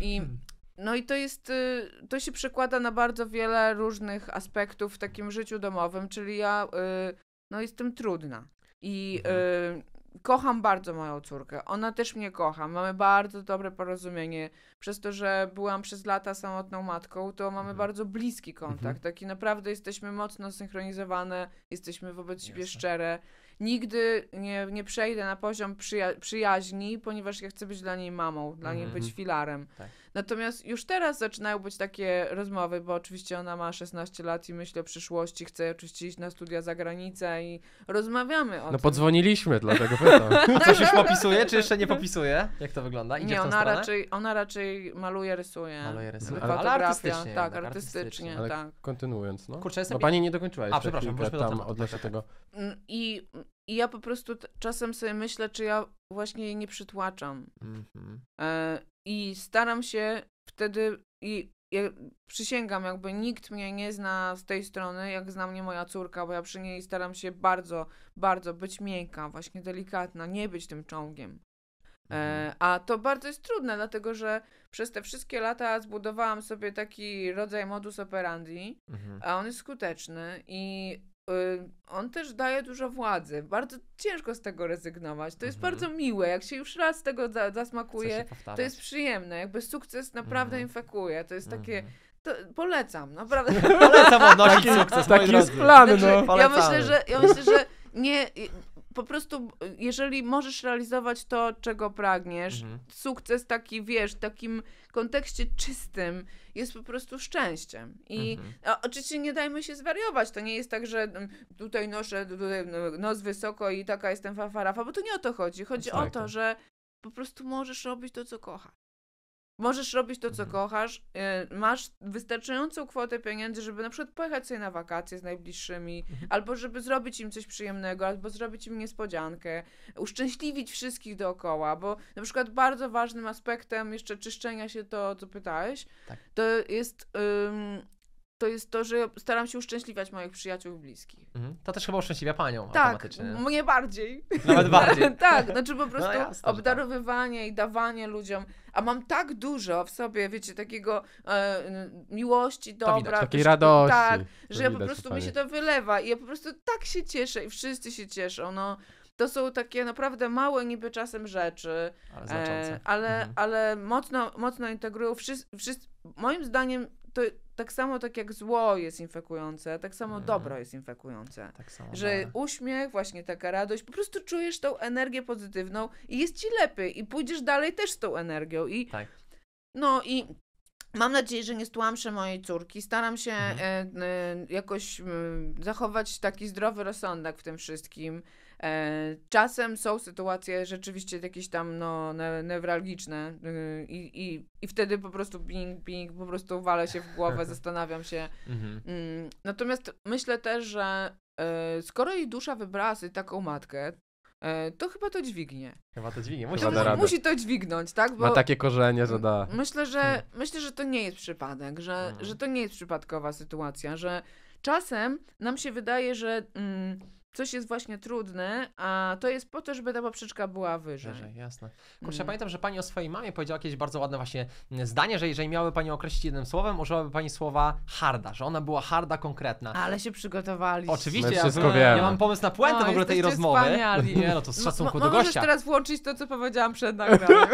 [SPEAKER 1] i No i to jest, y, to się przekłada na bardzo wiele różnych aspektów w takim życiu domowym, czyli ja y, no jestem trudna i mhm. Y, kocham bardzo moją córkę, ona też mnie kocha, mamy bardzo dobre porozumienie, przez to, że byłam przez lata samotną matką, to mamy mhm. bardzo bliski kontakt, mhm. taki naprawdę jesteśmy mocno synchronizowane, jesteśmy wobec siebie Jasne. szczere, nigdy nie, nie przejdę na poziom przyja przyjaźni, ponieważ ja chcę być dla niej mamą, dla niej mhm. być filarem. Tak. Natomiast już teraz zaczynają być takie rozmowy, bo oczywiście ona ma 16 lat i myślę o przyszłości, chce oczywiście iść na studia za granicę i rozmawiamy o no, tym. No podzwoniliśmy, dlatego pytam. Tak, Coś już tak, tak, popisuje, czy jeszcze nie popisuje?
[SPEAKER 2] Jak to wygląda? Idzie nie, ona raczej,
[SPEAKER 1] ona raczej maluje, rysuje. Maluje, rysuje. Ale, ale artystycznie. Tak, jednak, artystycznie, ale tak. kontynuując,
[SPEAKER 3] no. Kurczę, jestem... no pani nie dokończyłaś. A, przepraszam, chwilkę, tam odnośnie tego.
[SPEAKER 1] Mm, I, I ja po prostu czasem sobie myślę, czy ja właśnie jej nie przytłaczam. Mm -hmm. e, i staram się wtedy i ja przysięgam, jakby nikt mnie nie zna z tej strony, jak zna mnie moja córka, bo ja przy niej staram się bardzo, bardzo być miękka, właśnie delikatna, nie być tym czołgiem. E, mhm. a to bardzo jest trudne, dlatego że przez te wszystkie lata zbudowałam sobie taki rodzaj modus operandi, mhm. a on jest skuteczny i Y, on też daje dużo władzy. Bardzo ciężko z tego rezygnować. To jest mhm. bardzo miłe. Jak się już raz tego za zasmakuje, to jest przyjemne. Jakby sukces naprawdę mhm. infekuje. To jest takie. Mhm. To polecam, naprawdę. polecam odnosić sukces. Taki jest plan, znaczy, no. ja myślę, że, ja myślę, że nie, po prostu, jeżeli możesz realizować to, czego pragniesz, mhm. sukces taki, wiesz, w takim kontekście czystym jest po prostu szczęściem. I mhm. oczywiście nie dajmy się zwariować. To nie jest tak, że mm, tutaj noszę tutaj nos wysoko i taka jestem fafarafa, bo to nie o to chodzi. Chodzi tak, o tak. to, że po prostu możesz robić to, co kochasz. Możesz robić to, co mhm. kochasz. Y, masz wystarczającą kwotę pieniędzy, żeby na przykład pojechać sobie na wakacje z najbliższymi, mhm. albo żeby zrobić im coś przyjemnego, albo zrobić im niespodziankę, uszczęśliwić wszystkich dookoła, bo na przykład bardzo ważnym aspektem jeszcze czyszczenia się to, co pytałeś, tak. to jest to jest to, że staram się uszczęśliwiać moich przyjaciół i bliskich.
[SPEAKER 2] Mhm. To też chyba uszczęśliwia panią
[SPEAKER 1] tak, automatycznie. mnie bardziej. Nawet bardziej. tak, znaczy po no prostu no jasne, tak. obdarowywanie tak. i dawanie ludziom. A mam tak dużo w sobie, wiecie, takiego e, miłości, dobra. takiej radości. Tak, że ja po prostu mi się to wylewa i ja po prostu tak się cieszę i wszyscy się cieszą, no. To są takie naprawdę małe niby czasem rzeczy, ale, znaczące. E, ale, mhm. ale mocno, mocno integrują. Wszyscy, wszyscy, moim zdaniem to tak samo tak jak zło jest infekujące, tak samo mm. dobro jest infekujące. Tak samo, że uśmiech, właśnie taka radość, po prostu czujesz tą energię pozytywną i jest ci lepiej i pójdziesz dalej też z tą energią i tak. no i Mam nadzieję, że nie stłamszę mojej córki. Staram się mhm. e, e, jakoś e, zachować taki zdrowy rozsądek w tym wszystkim. E, czasem są sytuacje rzeczywiście jakieś tam no, ne newralgiczne y, i, i, i wtedy po prostu bing, bing, po prostu walę się w głowę, zastanawiam się. Mhm. Mm, natomiast myślę też, że e, skoro jej dusza wybrała sobie taką matkę, e, to chyba to dźwignie. Chyba to dźwignie. Musi, to, musi to dźwignąć, tak? Bo Ma takie
[SPEAKER 3] korzenie, że da. Myślę,
[SPEAKER 1] że, hmm. myślę, że to nie jest przypadek, że, hmm. że to nie jest przypadkowa sytuacja, że czasem nam się wydaje, że... Mm, coś jest właśnie trudne, a to jest po to, żeby ta poprzeczka była wyżej. wyżej jasne. Kurczę, mm. pamiętam,
[SPEAKER 2] że pani o swojej mamie powiedziała kiedyś bardzo ładne właśnie zdanie, że jeżeli miałaby pani określić jednym słowem, użyłaby pani słowa harda, że ona była harda, konkretna. Ale
[SPEAKER 1] się przygotowaliście. Oczywiście, My ja, wszystko ja, ja mam pomysł na puentę w ogóle tej rozmowy. Wspaniali. Nie no, to z szacunku no, do gościa. teraz włączyć to, co powiedziałam przed nagraniem.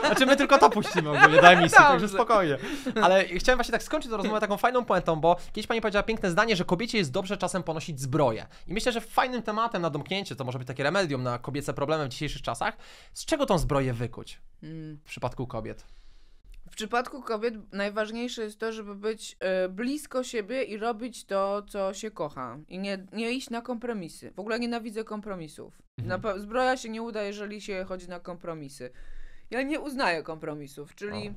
[SPEAKER 2] znaczy my tylko to puścimy ogólnie, daj misję, także spokojnie. Ale chciałem właśnie tak skończyć tę rozmowę taką fajną puentą, bo kiedyś pani powiedziała piękne zdanie, że kobiecie jest dobrze czasem ponosić zbroję. I myślę, że fajnym tematem na domknięcie, to może być takie remedium na kobiece problemy w dzisiejszych czasach, z czego tą zbroję wykuć hmm. w przypadku kobiet?
[SPEAKER 1] W przypadku kobiet najważniejsze jest to, żeby być y, blisko siebie i robić to, co się kocha. I nie, nie iść na kompromisy. W ogóle nienawidzę kompromisów. Mhm. Na, zbroja się nie uda, jeżeli się chodzi na kompromisy. Ja nie uznaję kompromisów, czyli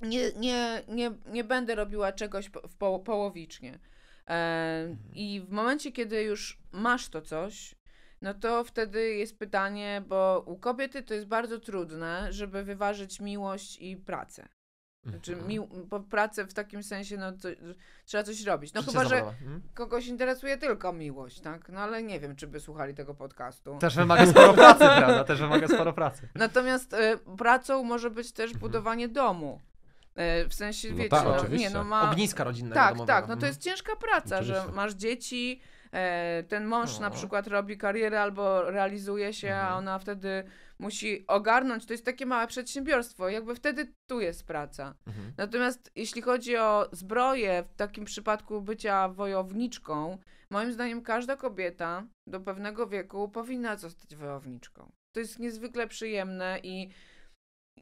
[SPEAKER 1] nie, nie, nie, nie będę robiła czegoś po, po, połowicznie. E, mhm. I w momencie, kiedy już masz to coś, no to wtedy jest pytanie, bo u kobiety to jest bardzo trudne, żeby wyważyć miłość i pracę. Znaczy, mhm. mi, po pracę w takim sensie, no to, trzeba coś robić. No Życie chyba, że hmm? kogoś interesuje tylko miłość, tak? No ale nie wiem, czy by słuchali tego podcastu. Też wymaga sporo pracy, prawda? Też wymaga sporo pracy. Natomiast y, pracą może być też budowanie domu. E, w sensie, no wiecie, tak, no, nie, no ma... Ogniska rodzinnego Tak, domowego. tak, no. no to jest ciężka praca, oczywiście. że masz dzieci, e, ten mąż na no. przykład robi karierę albo realizuje się, mhm. a ona wtedy musi ogarnąć, to jest takie małe przedsiębiorstwo, jakby wtedy tu jest praca. Mhm. Natomiast jeśli chodzi o zbroję, w takim przypadku bycia wojowniczką, moim zdaniem każda kobieta do pewnego wieku powinna zostać wojowniczką. To jest niezwykle przyjemne i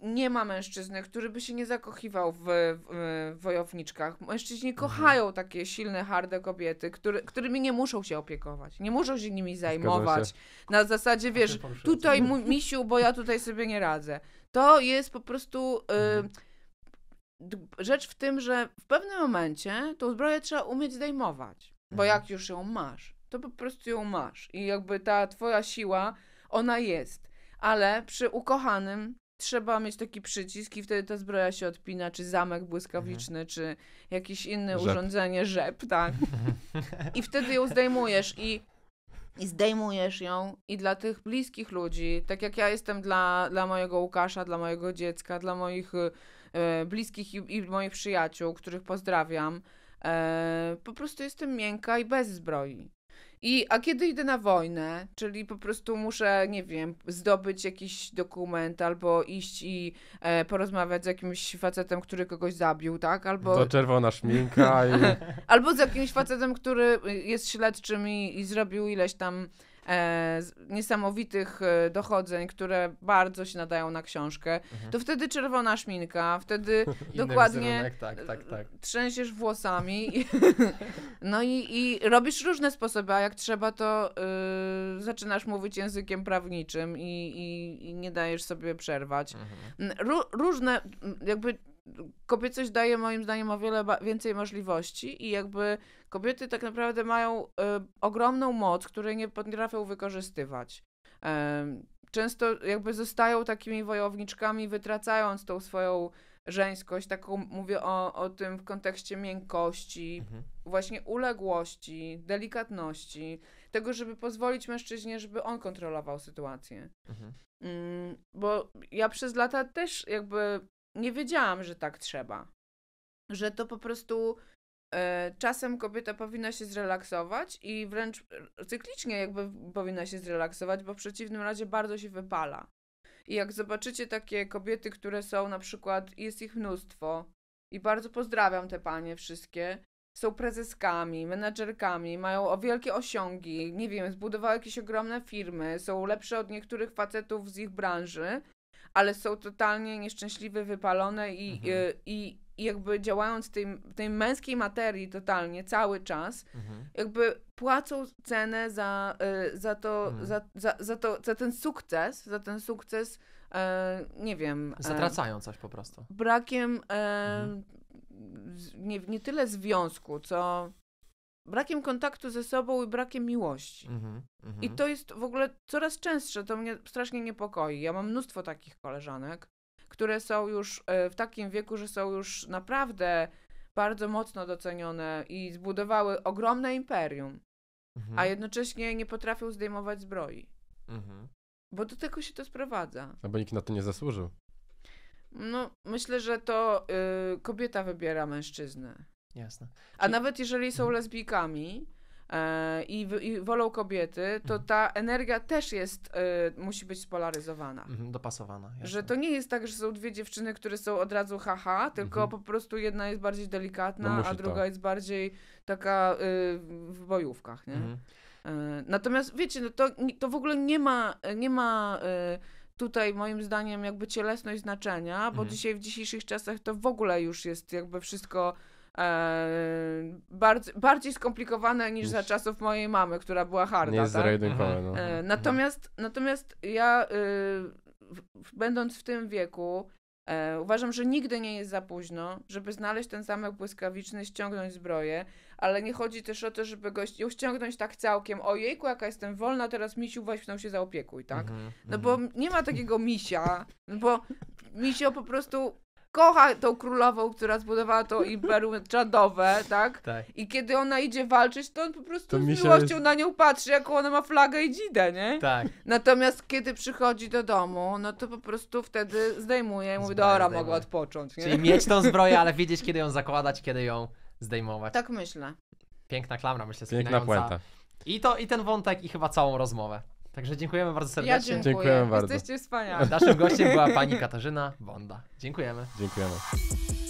[SPEAKER 1] nie ma mężczyzny, który by się nie zakochiwał w, w, w wojowniczkach. Mężczyźni mhm. kochają takie silne, harde kobiety, który, którymi nie muszą się opiekować, nie muszą się nimi zajmować. Się. Na zasadzie, wiesz, tutaj misiu, bo ja tutaj sobie nie radzę. To jest po prostu y, mhm. rzecz w tym, że w pewnym momencie tą zbroję trzeba umieć zdejmować, bo mhm. jak już ją masz, to po prostu ją masz. I jakby ta twoja siła, ona jest. Ale przy ukochanym trzeba mieć taki przycisk i wtedy ta zbroja się odpina, czy zamek błyskawiczny, mhm. czy jakieś inne rzep. urządzenie, rzep, tak. I wtedy ją zdejmujesz i i zdejmujesz ją i dla tych bliskich ludzi, tak jak ja jestem dla, dla mojego Łukasza, dla mojego dziecka, dla moich e, bliskich i, i, moich przyjaciół, których pozdrawiam, e, po prostu jestem miękka i bez zbroi. I, a kiedy idę na wojnę, czyli po prostu muszę, nie wiem, zdobyć jakiś dokument albo iść i e, porozmawiać z jakimś facetem, który kogoś zabił, tak? Albo... To czerwona
[SPEAKER 3] szminka i...
[SPEAKER 1] albo z jakimś facetem, który jest śledczym i, i zrobił ileś tam e, niesamowitych e, dochodzeń, które bardzo się nadają na książkę, mhm. to wtedy czerwona szminka, wtedy dokładnie
[SPEAKER 2] tak, tak, e, tak.
[SPEAKER 1] trzęsiesz włosami. no i, i robisz różne sposoby, a jak trzeba, to y, zaczynasz mówić językiem prawniczym i, i, i nie dajesz sobie przerwać. Mhm. Ró różne, jakby kobiecość daje moim zdaniem o wiele więcej możliwości i jakby Kobiety tak naprawdę mają e, ogromną moc, której nie potrafią wykorzystywać. E, często jakby zostają takimi wojowniczkami, wytracając tą swoją żeńskość, taką mówię o, o tym w kontekście miękkości, mhm. właśnie uległości, delikatności, tego, żeby pozwolić mężczyźnie, żeby on kontrolował sytuację. Mhm. Mm, bo ja przez lata też jakby nie wiedziałam, że tak trzeba. Że to po prostu E, czasem kobieta powinna się zrelaksować i wręcz cyklicznie jakby powinna się zrelaksować, bo w przeciwnym razie bardzo się wypala. I jak zobaczycie takie kobiety, które są na przykład, jest ich mnóstwo, i bardzo pozdrawiam te panie wszystkie, są prezeskami, menadżerkami, mają o wielkie osiągi, nie wiem, zbudowały jakieś ogromne firmy, są lepsze od niektórych facetów z ich branży, ale są totalnie nieszczęśliwe, wypalone i, e, mhm. i, i i jakby działając w tej, tej męskiej materii totalnie cały czas, mhm. jakby płacą cenę za, y, za, to, mhm. za, za, za, to, za ten sukces, za ten sukces, e, nie wiem. E, Zatracają coś po prostu. Brakiem e, mhm. nie, nie tyle związku, co brakiem kontaktu ze sobą i brakiem miłości. Mhm, I mhm. to jest w ogóle coraz częstsze, to mnie strasznie niepokoi. Ja mam mnóstwo takich koleżanek, które są już e, w takim wieku, że są już naprawdę bardzo mocno docenione i zbudowały ogromne imperium, mhm. a jednocześnie nie potrafią zdejmować zbroi. Mhm. Bo do tego się to sprowadza.
[SPEAKER 3] Albo no nikt na to nie zasłużył.
[SPEAKER 1] No, myślę, że to y, kobieta wybiera mężczyznę. Jasne. A nawet jeżeli są mhm. lesbijkami, E, i, i wolą kobiety, to mhm. ta energia też jest, y, musi być spolaryzowana.
[SPEAKER 2] Mhm, dopasowana. Jasne. Że
[SPEAKER 1] to nie jest tak, że są dwie dziewczyny, które są od razu haha, tylko mhm. po prostu jedna jest bardziej delikatna, no a druga to. jest bardziej taka y, w bojówkach, nie? Mhm. Y, natomiast wiecie, no to, to w ogóle nie ma, nie ma tutaj moim zdaniem jakby cielesność znaczenia, bo mhm. dzisiaj w dzisiejszych czasach to w ogóle już jest jakby wszystko Eee, bardziej, bardziej skomplikowane niż za czasów mojej mamy, która była harda. Nie jest tak? Mhm. no. Eee, mhm. Natomiast, natomiast ja, eee, będąc w tym wieku, uważam, że nigdy nie jest za późno, żeby znaleźć ten zamek błyskawiczny, ściągnąć zbroję, ale nie chodzi też o to, żeby go ściągnąć tak całkiem. Ojejku, jaka jestem wolna, teraz misiu weźmną się zaopiekuj, tak? Mhm, no bo nie ma takiego misia, bo misio po prostu kocha tą królową, która zbudowała to imperium czadowe, tak? tak? I kiedy ona idzie walczyć, to on po prostu to z miłością jest... na nią patrzy, jaką ona ma flagę i dzidę, nie? Tak. Natomiast kiedy przychodzi do domu, no to po prostu wtedy zdejmuje i mówi, dobra, mogę odpocząć, nie? Czyli mieć tą zbroję, ale
[SPEAKER 2] wiedzieć, kiedy ją zakładać, kiedy ją zdejmować. Tak myślę. Piękna klamra, myślę, Piękna puenta. I to, i ten wątek, i chyba całą rozmowę. Także dziękujemy bardzo serdecznie. Ja dziękuję. Dziękujemy bardzo. Jesteście wspaniali. Naszym gościem była pani Katarzyna Bonda. Dziękujemy. Dziękujemy.